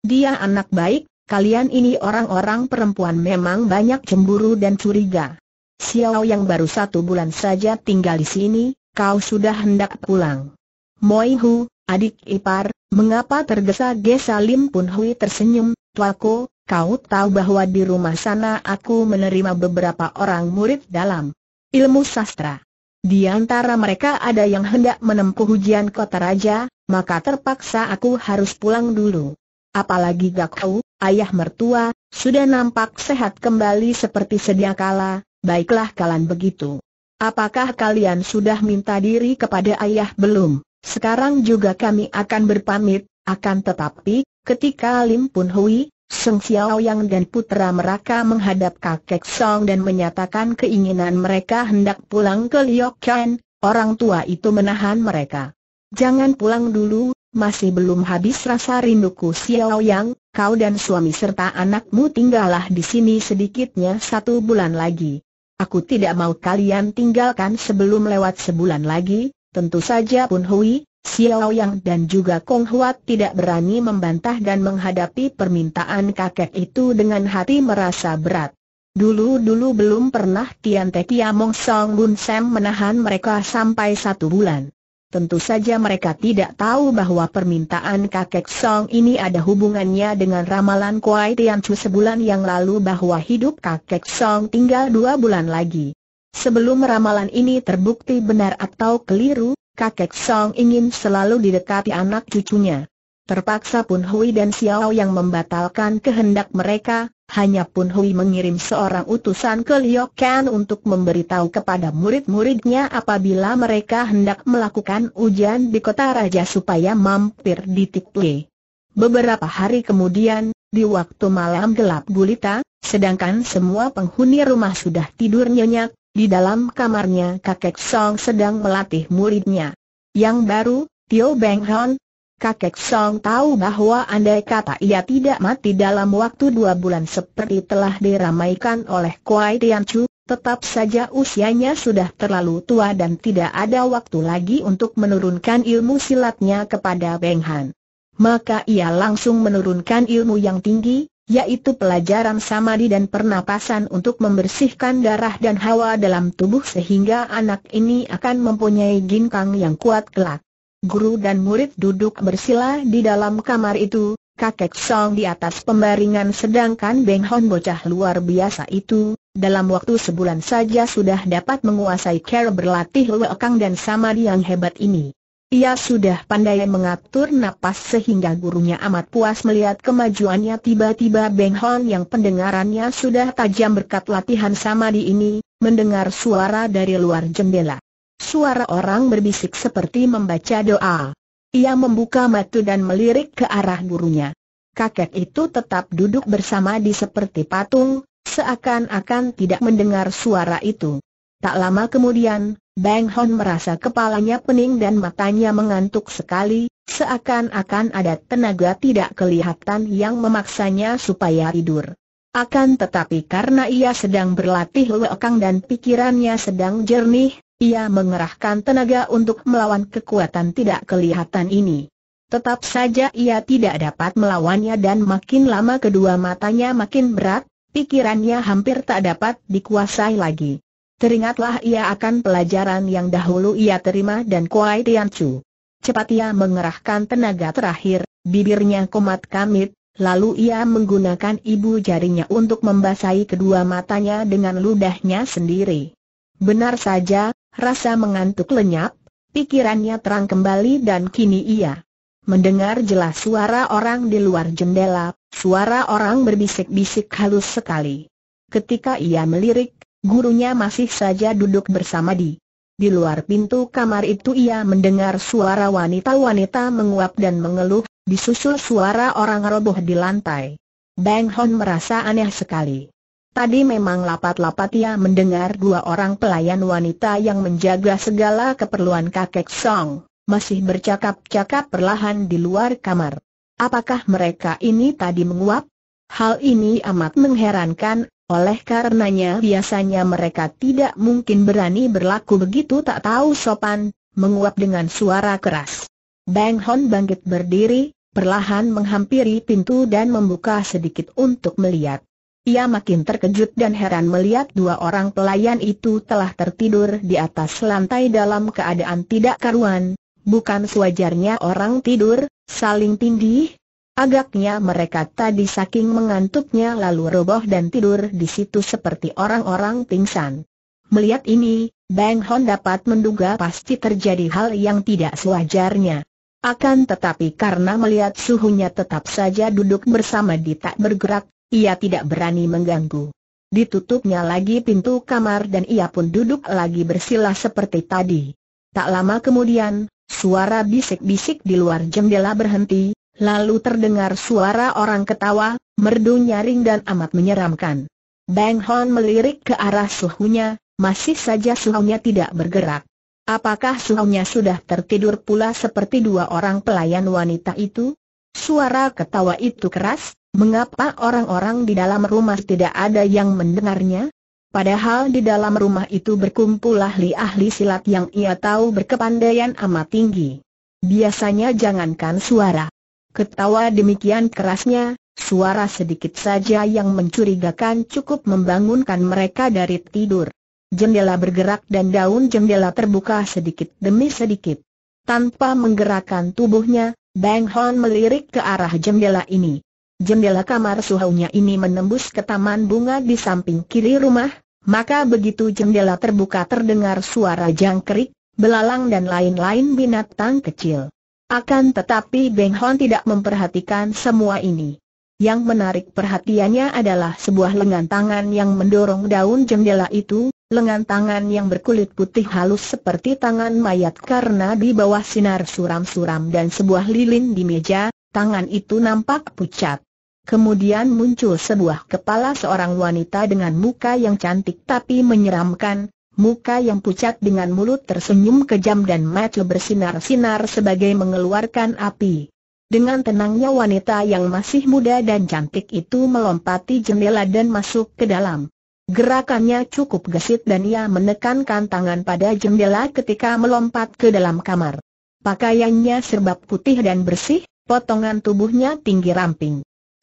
Dia anak baik, kalian ini orang-orang perempuan memang banyak cemburu dan curiga. Xiao yang baru satu bulan saja tinggal di sini, kau sudah hendak pulang. Moi Hu, adik ipar, mengapa tergesa-gesa Lim Pun Hui tersenyum, tuaku, kau tahu bahwa di rumah sana aku menerima beberapa orang murid dalam ilmu sastra. Di antara mereka ada yang hendak menempuh ujian kota raja, maka terpaksa aku harus pulang dulu. Apalagi gak kau? ayah mertua, sudah nampak sehat kembali seperti sedia kala, baiklah kalian begitu. Apakah kalian sudah minta diri kepada ayah belum? Sekarang juga kami akan berpamit, akan tetapi, ketika Lim Pun Hui, Seng Xiao Yang dan putra mereka menghadap kakek Song dan menyatakan keinginan mereka hendak pulang ke Liok Chan, orang tua itu menahan mereka. Jangan pulang dulu, masih belum habis rasa rinduku Xiao Yang, kau dan suami serta anakmu tinggallah di sini sedikitnya satu bulan lagi. Aku tidak mau kalian tinggalkan sebelum lewat sebulan lagi, tentu saja Pun Hui, Xiao Yang dan juga Kong Huat tidak berani membantah dan menghadapi permintaan kakek itu dengan hati merasa berat. Dulu-dulu belum pernah Tian Te Kiamong Song Bun Sam menahan mereka sampai satu bulan. Tentu saja mereka tidak tahu bahwa permintaan kakek Song ini ada hubungannya dengan ramalan Kuai Chu sebulan yang lalu bahwa hidup kakek Song tinggal dua bulan lagi. Sebelum ramalan ini terbukti benar atau keliru, kakek Song ingin selalu didekati anak cucunya. Terpaksa Pun Hui dan Xiao yang membatalkan kehendak mereka, hanya Pun Hui mengirim seorang utusan ke Liokan untuk memberitahu kepada murid-muridnya apabila mereka hendak melakukan ujian di kota raja supaya mampir di Tikle. Beberapa hari kemudian, di waktu malam gelap gulita, sedangkan semua penghuni rumah sudah tidur nyenyak, di dalam kamarnya kakek Song sedang melatih muridnya. Yang baru, Tio Beng Hon, Kakek Song tahu bahwa andai kata ia tidak mati dalam waktu dua bulan seperti telah diramaikan oleh Kuai Tian Chu, tetap saja usianya sudah terlalu tua dan tidak ada waktu lagi untuk menurunkan ilmu silatnya kepada Beng Han. Maka ia langsung menurunkan ilmu yang tinggi, yaitu pelajaran samadhi dan pernapasan untuk membersihkan darah dan hawa dalam tubuh sehingga anak ini akan mempunyai ginkang yang kuat kelak. Guru dan murid duduk bersila di dalam kamar itu, kakek Song di atas pembaringan sedangkan Beng Hon bocah luar biasa itu, dalam waktu sebulan saja sudah dapat menguasai cara berlatih luekang dan samar yang hebat ini. Ia sudah pandai mengatur napas sehingga gurunya amat puas melihat kemajuannya tiba-tiba Beng Hon yang pendengarannya sudah tajam berkat latihan samadi ini, mendengar suara dari luar jendela. Suara orang berbisik seperti membaca doa. Ia membuka mata dan melirik ke arah gurunya. Kakek itu tetap duduk bersama di seperti patung, seakan-akan tidak mendengar suara itu. Tak lama kemudian, Bang Hon merasa kepalanya pening dan matanya mengantuk sekali, seakan-akan ada tenaga tidak kelihatan yang memaksanya supaya tidur. Akan tetapi karena ia sedang berlatih lekang dan pikirannya sedang jernih, ia mengerahkan tenaga untuk melawan kekuatan tidak kelihatan ini. Tetap saja ia tidak dapat melawannya dan makin lama kedua matanya makin berat, pikirannya hampir tak dapat dikuasai lagi. Teringatlah ia akan pelajaran yang dahulu ia terima dan Kuai Tian Chu. Cepat ia mengerahkan tenaga terakhir, bibirnya komat kamit, lalu ia menggunakan ibu jarinya untuk membasahi kedua matanya dengan ludahnya sendiri. Benar saja, rasa mengantuk lenyap, pikirannya terang kembali dan kini ia mendengar jelas suara orang di luar jendela, suara orang berbisik-bisik halus sekali. Ketika ia melirik, gurunya masih saja duduk bersama di di luar pintu kamar itu ia mendengar suara wanita-wanita menguap dan mengeluh, disusul suara orang roboh di lantai. Bang Hon merasa aneh sekali. Tadi memang lapat-lapat ia mendengar dua orang pelayan wanita yang menjaga segala keperluan kakek Song, masih bercakap-cakap perlahan di luar kamar. Apakah mereka ini tadi menguap? Hal ini amat mengherankan, oleh karenanya biasanya mereka tidak mungkin berani berlaku begitu tak tahu sopan, menguap dengan suara keras. Bang Hon bangkit berdiri, perlahan menghampiri pintu dan membuka sedikit untuk melihat. Ia makin terkejut dan heran melihat dua orang pelayan itu telah tertidur di atas lantai dalam keadaan tidak karuan. Bukan sewajarnya orang tidur, saling tindih. Agaknya mereka tadi saking mengantuknya lalu roboh dan tidur di situ seperti orang-orang pingsan. Melihat ini, Bang Hon dapat menduga pasti terjadi hal yang tidak sewajarnya. Akan tetapi karena melihat suhunya tetap saja duduk bersama di tak bergerak, ia tidak berani mengganggu. Ditutupnya lagi pintu kamar dan ia pun duduk lagi bersila seperti tadi. Tak lama kemudian, suara bisik-bisik di luar jendela berhenti, lalu terdengar suara orang ketawa, merdu nyaring dan amat menyeramkan. Bang Hon melirik ke arah suhunya, masih saja suhunya tidak bergerak. Apakah suhunya sudah tertidur pula seperti dua orang pelayan wanita itu? Suara ketawa itu keras, Mengapa orang-orang di dalam rumah tidak ada yang mendengarnya? Padahal di dalam rumah itu berkumpul ahli-ahli silat yang ia tahu berkepandaian amat tinggi. Biasanya jangankan suara. Ketawa demikian kerasnya, suara sedikit saja yang mencurigakan cukup membangunkan mereka dari tidur. Jendela bergerak dan daun jendela terbuka sedikit demi sedikit. Tanpa menggerakkan tubuhnya, Bang Hon melirik ke arah jendela ini jendela kamar suhunya ini menembus ke taman bunga di samping kiri rumah, maka begitu jendela terbuka terdengar suara jangkrik, belalang dan lain-lain binatang kecil. Akan tetapi Beng Hon tidak memperhatikan semua ini. Yang menarik perhatiannya adalah sebuah lengan tangan yang mendorong daun jendela itu, lengan tangan yang berkulit putih halus seperti tangan mayat karena di bawah sinar suram-suram dan sebuah lilin di meja, tangan itu nampak pucat. Kemudian muncul sebuah kepala seorang wanita dengan muka yang cantik tapi menyeramkan, muka yang pucat dengan mulut tersenyum kejam dan mata bersinar-sinar sebagai mengeluarkan api. Dengan tenangnya wanita yang masih muda dan cantik itu melompati jendela dan masuk ke dalam. Gerakannya cukup gesit dan ia menekankan tangan pada jendela ketika melompat ke dalam kamar. Pakaiannya serba putih dan bersih, potongan tubuhnya tinggi ramping.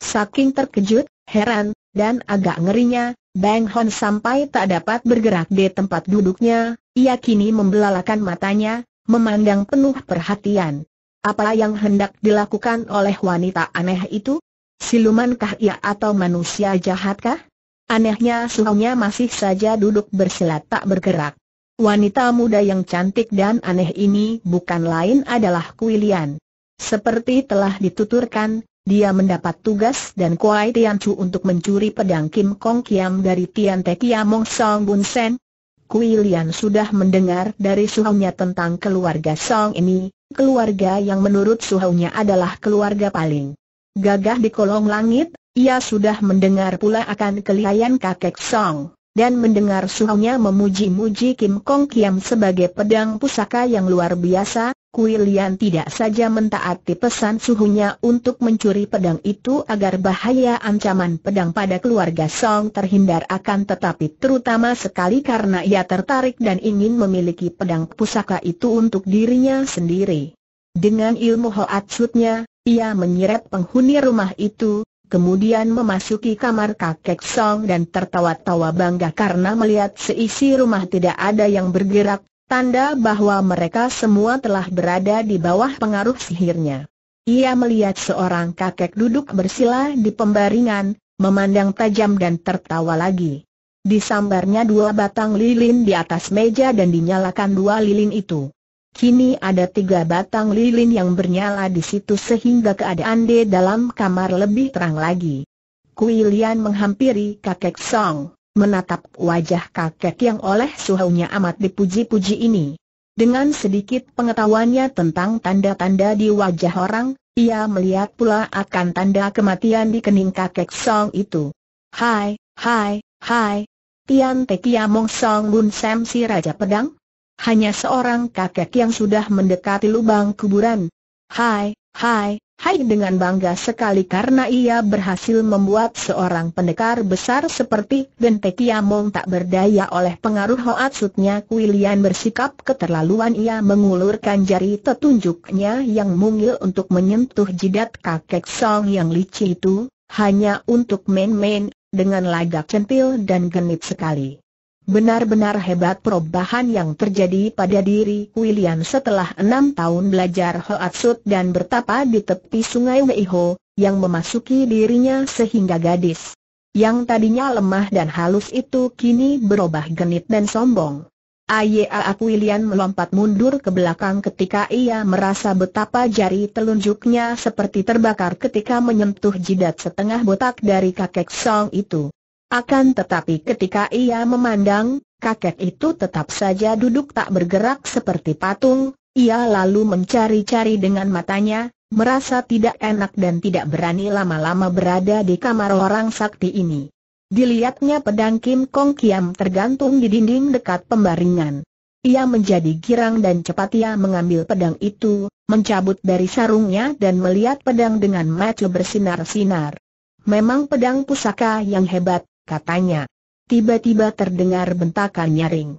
Saking terkejut, heran, dan agak ngerinya, Bang Hon sampai tak dapat bergerak di tempat duduknya, ia kini membelalakan matanya, memandang penuh perhatian. Apa yang hendak dilakukan oleh wanita aneh itu? Silumankah ia atau manusia jahatkah? Anehnya suhunya masih saja duduk bersila tak bergerak. Wanita muda yang cantik dan aneh ini bukan lain adalah Kuilian. Seperti telah dituturkan, dia mendapat tugas dan Kuai Tian Chu untuk mencuri pedang Kim Kong Kiam dari Tian Te Kiamong Song Bun Sen. Kui Lian sudah mendengar dari suhunya tentang keluarga Song ini, keluarga yang menurut suhunya adalah keluarga paling gagah di kolong langit, ia sudah mendengar pula akan kelihayan kakek Song, dan mendengar suhunya memuji-muji Kim Kong Kiam sebagai pedang pusaka yang luar biasa, Kuilian tidak saja mentaati pesan suhunya untuk mencuri pedang itu agar bahaya ancaman pedang pada keluarga Song terhindar akan tetapi terutama sekali karena ia tertarik dan ingin memiliki pedang pusaka itu untuk dirinya sendiri. Dengan ilmu hoatsutnya, ia menyeret penghuni rumah itu, kemudian memasuki kamar kakek Song dan tertawa-tawa bangga karena melihat seisi rumah tidak ada yang bergerak, Tanda bahwa mereka semua telah berada di bawah pengaruh sihirnya. Ia melihat seorang kakek duduk bersila di pembaringan, memandang tajam dan tertawa lagi. Disambarnya dua batang lilin di atas meja dan dinyalakan dua lilin itu. Kini ada tiga batang lilin yang bernyala di situ sehingga keadaan di dalam kamar lebih terang lagi. Kuilian menghampiri kakek Song menatap wajah kakek yang oleh suhunya amat dipuji-puji ini. Dengan sedikit pengetahuannya tentang tanda-tanda di wajah orang, ia melihat pula akan tanda kematian di kening kakek Song itu. Hai, hai, hai. Tian Te Kiamong Song Bun Sam si Raja Pedang? Hanya seorang kakek yang sudah mendekati lubang kuburan. Hai, hai, Hai dengan bangga sekali karena ia berhasil membuat seorang pendekar besar seperti Gentek Yamong tak berdaya oleh pengaruh hoatsutnya Kuilian bersikap keterlaluan ia mengulurkan jari tetunjuknya yang mungil untuk menyentuh jidat kakek Song yang licin itu, hanya untuk main-main, dengan lagak centil dan genit sekali. Benar-benar hebat perubahan yang terjadi pada diri William setelah enam tahun belajar Hoatsut dan bertapa di tepi sungai Weiho, yang memasuki dirinya sehingga gadis. Yang tadinya lemah dan halus itu kini berubah genit dan sombong. Ayaa William melompat mundur ke belakang ketika ia merasa betapa jari telunjuknya seperti terbakar ketika menyentuh jidat setengah botak dari kakek Song itu. Akan tetapi ketika ia memandang, kakek itu tetap saja duduk tak bergerak seperti patung, ia lalu mencari-cari dengan matanya, merasa tidak enak dan tidak berani lama-lama berada di kamar orang sakti ini. Dilihatnya pedang Kim Kong Kiam tergantung di dinding dekat pembaringan. Ia menjadi girang dan cepat ia mengambil pedang itu, mencabut dari sarungnya dan melihat pedang dengan mata bersinar-sinar. Memang pedang pusaka yang hebat, katanya. Tiba-tiba terdengar bentakan nyaring.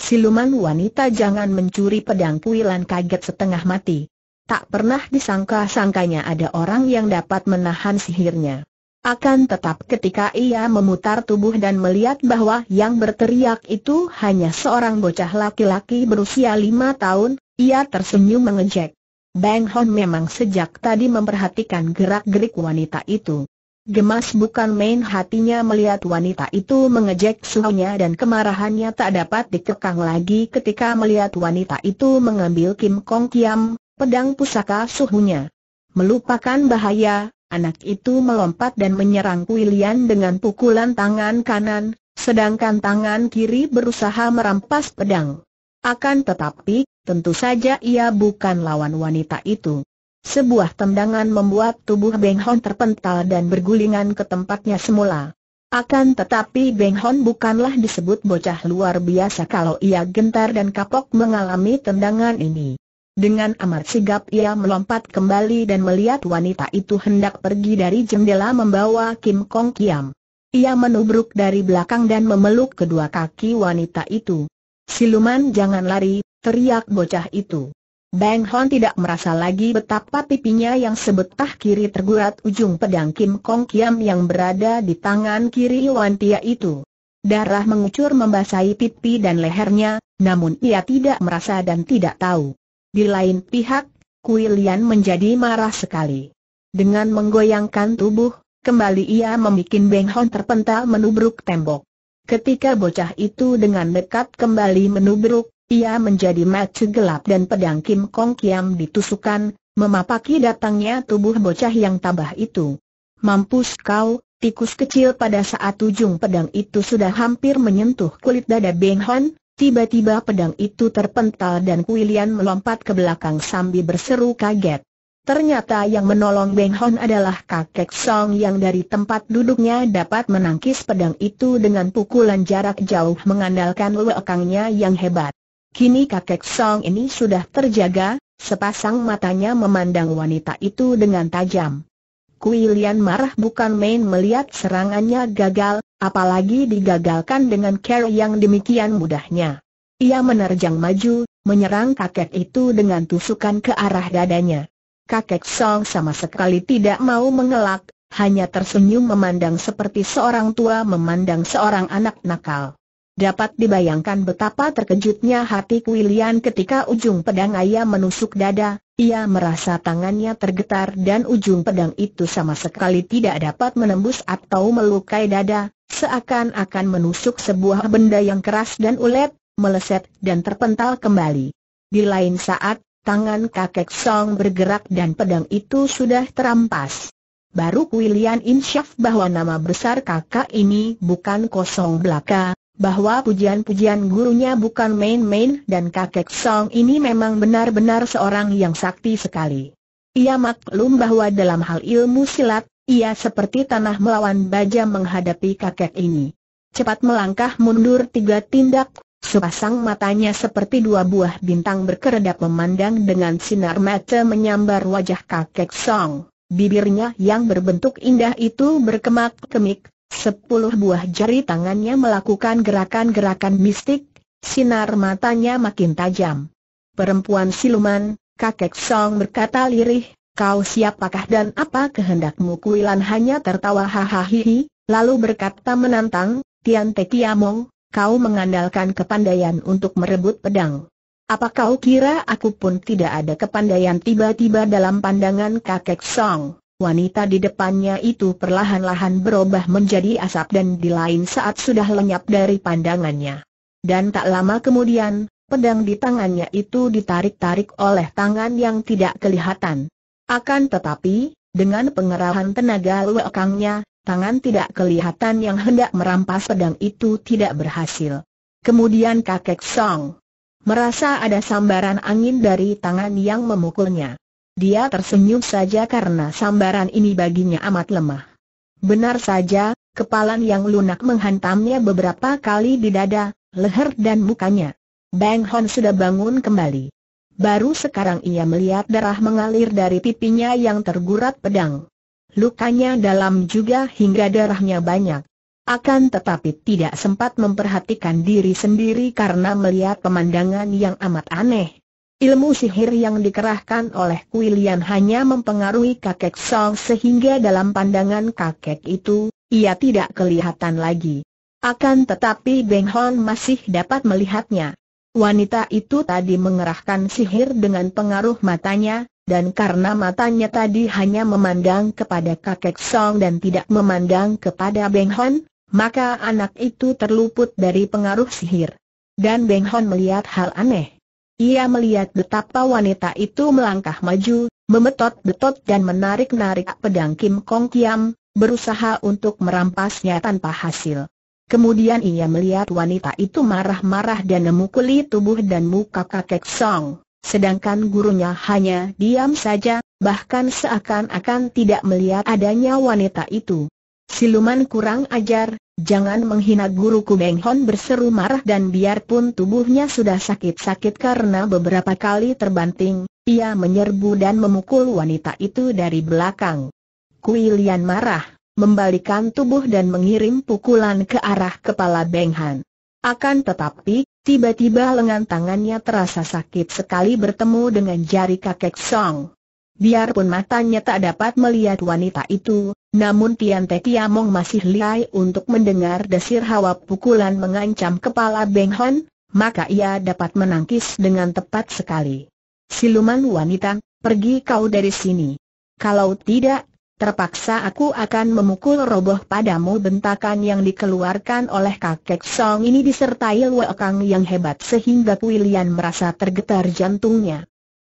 Siluman wanita jangan mencuri pedang kuilan kaget setengah mati. Tak pernah disangka-sangkanya ada orang yang dapat menahan sihirnya. Akan tetap ketika ia memutar tubuh dan melihat bahwa yang berteriak itu hanya seorang bocah laki-laki berusia lima tahun, ia tersenyum mengejek. Bang Hon memang sejak tadi memperhatikan gerak-gerik wanita itu. Gemas bukan main hatinya melihat wanita itu mengejek suhunya dan kemarahannya tak dapat dikekang lagi ketika melihat wanita itu mengambil Kim Kong Kiam, pedang pusaka suhunya. Melupakan bahaya, anak itu melompat dan menyerang Kuilian dengan pukulan tangan kanan, sedangkan tangan kiri berusaha merampas pedang. Akan tetapi, tentu saja ia bukan lawan wanita itu. Sebuah tendangan membuat tubuh Beng Hon terpental dan bergulingan ke tempatnya semula. Akan tetapi Beng Hon bukanlah disebut bocah luar biasa kalau ia gentar dan kapok mengalami tendangan ini. Dengan amat sigap ia melompat kembali dan melihat wanita itu hendak pergi dari jendela membawa Kim Kong Kiam. Ia menubruk dari belakang dan memeluk kedua kaki wanita itu. Siluman jangan lari, teriak bocah itu. Bang Hon tidak merasa lagi betapa pipinya yang sebetah kiri tergurat ujung pedang Kim Kong Kiam yang berada di tangan kiri Wan Tia itu. Darah mengucur membasahi pipi dan lehernya, namun ia tidak merasa dan tidak tahu. Di lain pihak, Kui Lian menjadi marah sekali. Dengan menggoyangkan tubuh, kembali ia membuat Beng Hon terpental menubruk tembok. Ketika bocah itu dengan dekat kembali menubruk, ia menjadi mati gelap dan pedang Kim Kong Kiam ditusukan, memapaki datangnya tubuh bocah yang tabah itu. Mampus kau, tikus kecil pada saat ujung pedang itu sudah hampir menyentuh kulit dada Beng Hon, tiba-tiba pedang itu terpental dan Kuilian melompat ke belakang sambil berseru kaget. Ternyata yang menolong Beng Hon adalah kakek Song yang dari tempat duduknya dapat menangkis pedang itu dengan pukulan jarak jauh mengandalkan luekangnya yang hebat. Kini kakek Song ini sudah terjaga, sepasang matanya memandang wanita itu dengan tajam. Kui marah bukan main melihat serangannya gagal, apalagi digagalkan dengan cara yang demikian mudahnya. Ia menerjang maju, menyerang kakek itu dengan tusukan ke arah dadanya. Kakek Song sama sekali tidak mau mengelak, hanya tersenyum memandang seperti seorang tua memandang seorang anak nakal. Dapat dibayangkan betapa terkejutnya hati Kuilian ketika ujung pedang ayah menusuk dada, ia merasa tangannya tergetar dan ujung pedang itu sama sekali tidak dapat menembus atau melukai dada, seakan-akan menusuk sebuah benda yang keras dan ulet, meleset dan terpental kembali. Di lain saat, tangan kakek Song bergerak dan pedang itu sudah terampas. Baru Kuilian insyaf bahwa nama besar kakak ini bukan kosong belaka, bahwa pujian-pujian gurunya bukan main-main dan kakek Song ini memang benar-benar seorang yang sakti sekali. Ia maklum bahwa dalam hal ilmu silat, ia seperti tanah melawan baja menghadapi kakek ini. Cepat melangkah mundur tiga tindak, sepasang matanya seperti dua buah bintang berkeredap memandang dengan sinar mata menyambar wajah kakek Song. Bibirnya yang berbentuk indah itu berkemak-kemik, Sepuluh buah jari tangannya melakukan gerakan-gerakan mistik, sinar matanya makin tajam. Perempuan siluman, kakek Song berkata lirih, kau siapakah dan apa kehendakmu kuilan hanya tertawa hahaha, lalu berkata menantang, Tian Te Kiamong, kau mengandalkan kepandaian untuk merebut pedang. Apa kau kira aku pun tidak ada kepandaian tiba-tiba dalam pandangan kakek Song? Wanita di depannya itu perlahan-lahan berubah menjadi asap dan di lain saat sudah lenyap dari pandangannya. Dan tak lama kemudian, pedang di tangannya itu ditarik-tarik oleh tangan yang tidak kelihatan. Akan tetapi, dengan pengerahan tenaga lekangnya, tangan tidak kelihatan yang hendak merampas pedang itu tidak berhasil. Kemudian kakek Song merasa ada sambaran angin dari tangan yang memukulnya. Dia tersenyum saja karena sambaran ini baginya amat lemah. Benar saja, kepalan yang lunak menghantamnya beberapa kali di dada, leher dan mukanya. Bang Hon sudah bangun kembali. Baru sekarang ia melihat darah mengalir dari pipinya yang tergurat pedang. Lukanya dalam juga hingga darahnya banyak. Akan tetapi tidak sempat memperhatikan diri sendiri karena melihat pemandangan yang amat aneh. Ilmu sihir yang dikerahkan oleh Kuilian hanya mempengaruhi kakek Song sehingga dalam pandangan kakek itu, ia tidak kelihatan lagi. Akan tetapi Beng Hon masih dapat melihatnya. Wanita itu tadi mengerahkan sihir dengan pengaruh matanya, dan karena matanya tadi hanya memandang kepada kakek Song dan tidak memandang kepada Beng Hon, maka anak itu terluput dari pengaruh sihir. Dan Beng Hon melihat hal aneh. Ia melihat betapa wanita itu melangkah maju, memetot-betot dan menarik-narik pedang Kim Kong Kiam, berusaha untuk merampasnya tanpa hasil. Kemudian ia melihat wanita itu marah-marah dan memukuli tubuh dan muka kakek Song, sedangkan gurunya hanya diam saja, bahkan seakan-akan tidak melihat adanya wanita itu. Siluman kurang ajar, Jangan menghina guruku Beng Hon berseru marah dan biarpun tubuhnya sudah sakit-sakit karena beberapa kali terbanting, ia menyerbu dan memukul wanita itu dari belakang. Kui Lian marah, membalikan tubuh dan mengirim pukulan ke arah kepala Beng Han. Akan tetapi, tiba-tiba lengan tangannya terasa sakit sekali bertemu dengan jari kakek Song. Biarpun matanya tak dapat melihat wanita itu, namun Tian Te Kiamong masih lihai untuk mendengar desir hawa pukulan mengancam kepala Beng Hon, maka ia dapat menangkis dengan tepat sekali. Siluman wanita, pergi kau dari sini. Kalau tidak, terpaksa aku akan memukul roboh padamu bentakan yang dikeluarkan oleh kakek Song ini disertai luakang yang hebat sehingga Kuilian merasa tergetar jantungnya.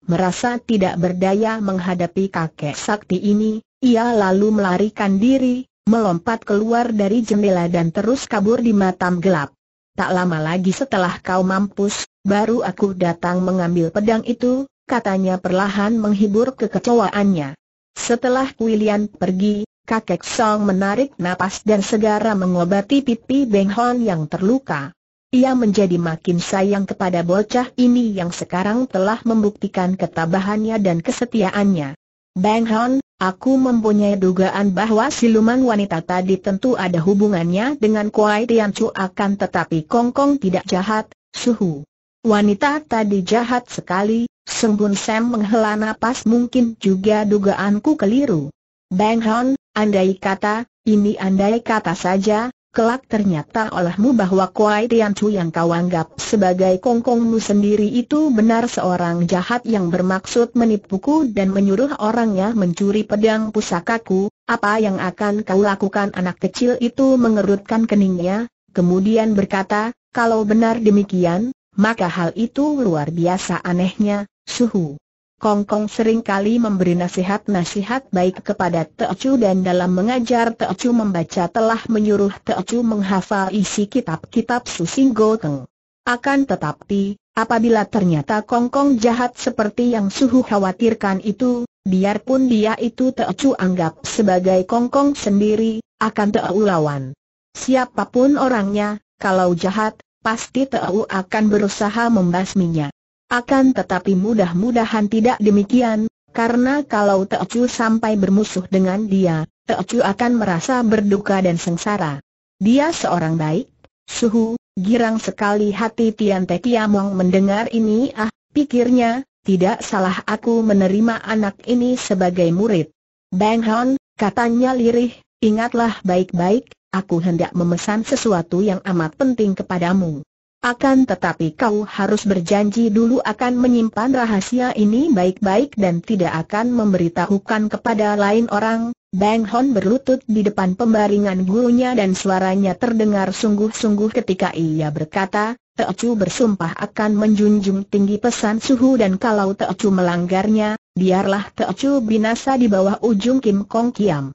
Merasa tidak berdaya menghadapi kakek sakti ini, ia lalu melarikan diri, melompat keluar dari jendela dan terus kabur di matam gelap. Tak lama lagi setelah kau mampus, baru aku datang mengambil pedang itu, katanya perlahan menghibur kekecewaannya. Setelah William pergi, kakek Song menarik napas dan segera mengobati pipi Beng Hon yang terluka. Ia menjadi makin sayang kepada bocah ini yang sekarang telah membuktikan ketabahannya dan kesetiaannya. Bang Hon, aku mempunyai dugaan bahwa siluman wanita tadi tentu ada hubungannya dengan Kuai Tian Chu akan tetapi Kong Kong tidak jahat, suhu. Wanita tadi jahat sekali, Sembun Sam menghela napas mungkin juga dugaanku keliru. Bang Hon, andai kata, ini andai kata saja, kelak ternyata olehmu bahwa Kuai Tian Chu yang kau anggap sebagai kongkongmu sendiri itu benar seorang jahat yang bermaksud menipuku dan menyuruh orangnya mencuri pedang pusakaku, apa yang akan kau lakukan anak kecil itu mengerutkan keningnya, kemudian berkata, kalau benar demikian, maka hal itu luar biasa anehnya, suhu. Kong Kong seringkali memberi nasihat-nasihat baik kepada Chu dan dalam mengajar Chu membaca telah menyuruh Chu menghafal isi kitab-kitab Susing teng. Akan tetapi, apabila ternyata Kong Kong jahat seperti yang Suhu khawatirkan itu, biarpun dia itu Chu anggap sebagai Kong Kong sendiri, akan Teocu lawan. Siapapun orangnya, kalau jahat, pasti Teocu akan berusaha membasminya. Akan tetapi mudah-mudahan tidak demikian, karena kalau Teocu sampai bermusuh dengan dia, Teocu akan merasa berduka dan sengsara. Dia seorang baik, suhu, girang sekali hati Tian Te Tiamong mendengar ini ah, pikirnya, tidak salah aku menerima anak ini sebagai murid. Bang Hon, katanya lirih, ingatlah baik-baik, aku hendak memesan sesuatu yang amat penting kepadamu. Akan tetapi kau harus berjanji dulu akan menyimpan rahasia ini baik-baik dan tidak akan memberitahukan kepada lain orang. Bang Hon berlutut di depan pembaringan gurunya dan suaranya terdengar sungguh-sungguh ketika ia berkata, Teocu bersumpah akan menjunjung tinggi pesan suhu dan kalau Teocu melanggarnya, biarlah Teocu binasa di bawah ujung Kim Kong Kiam.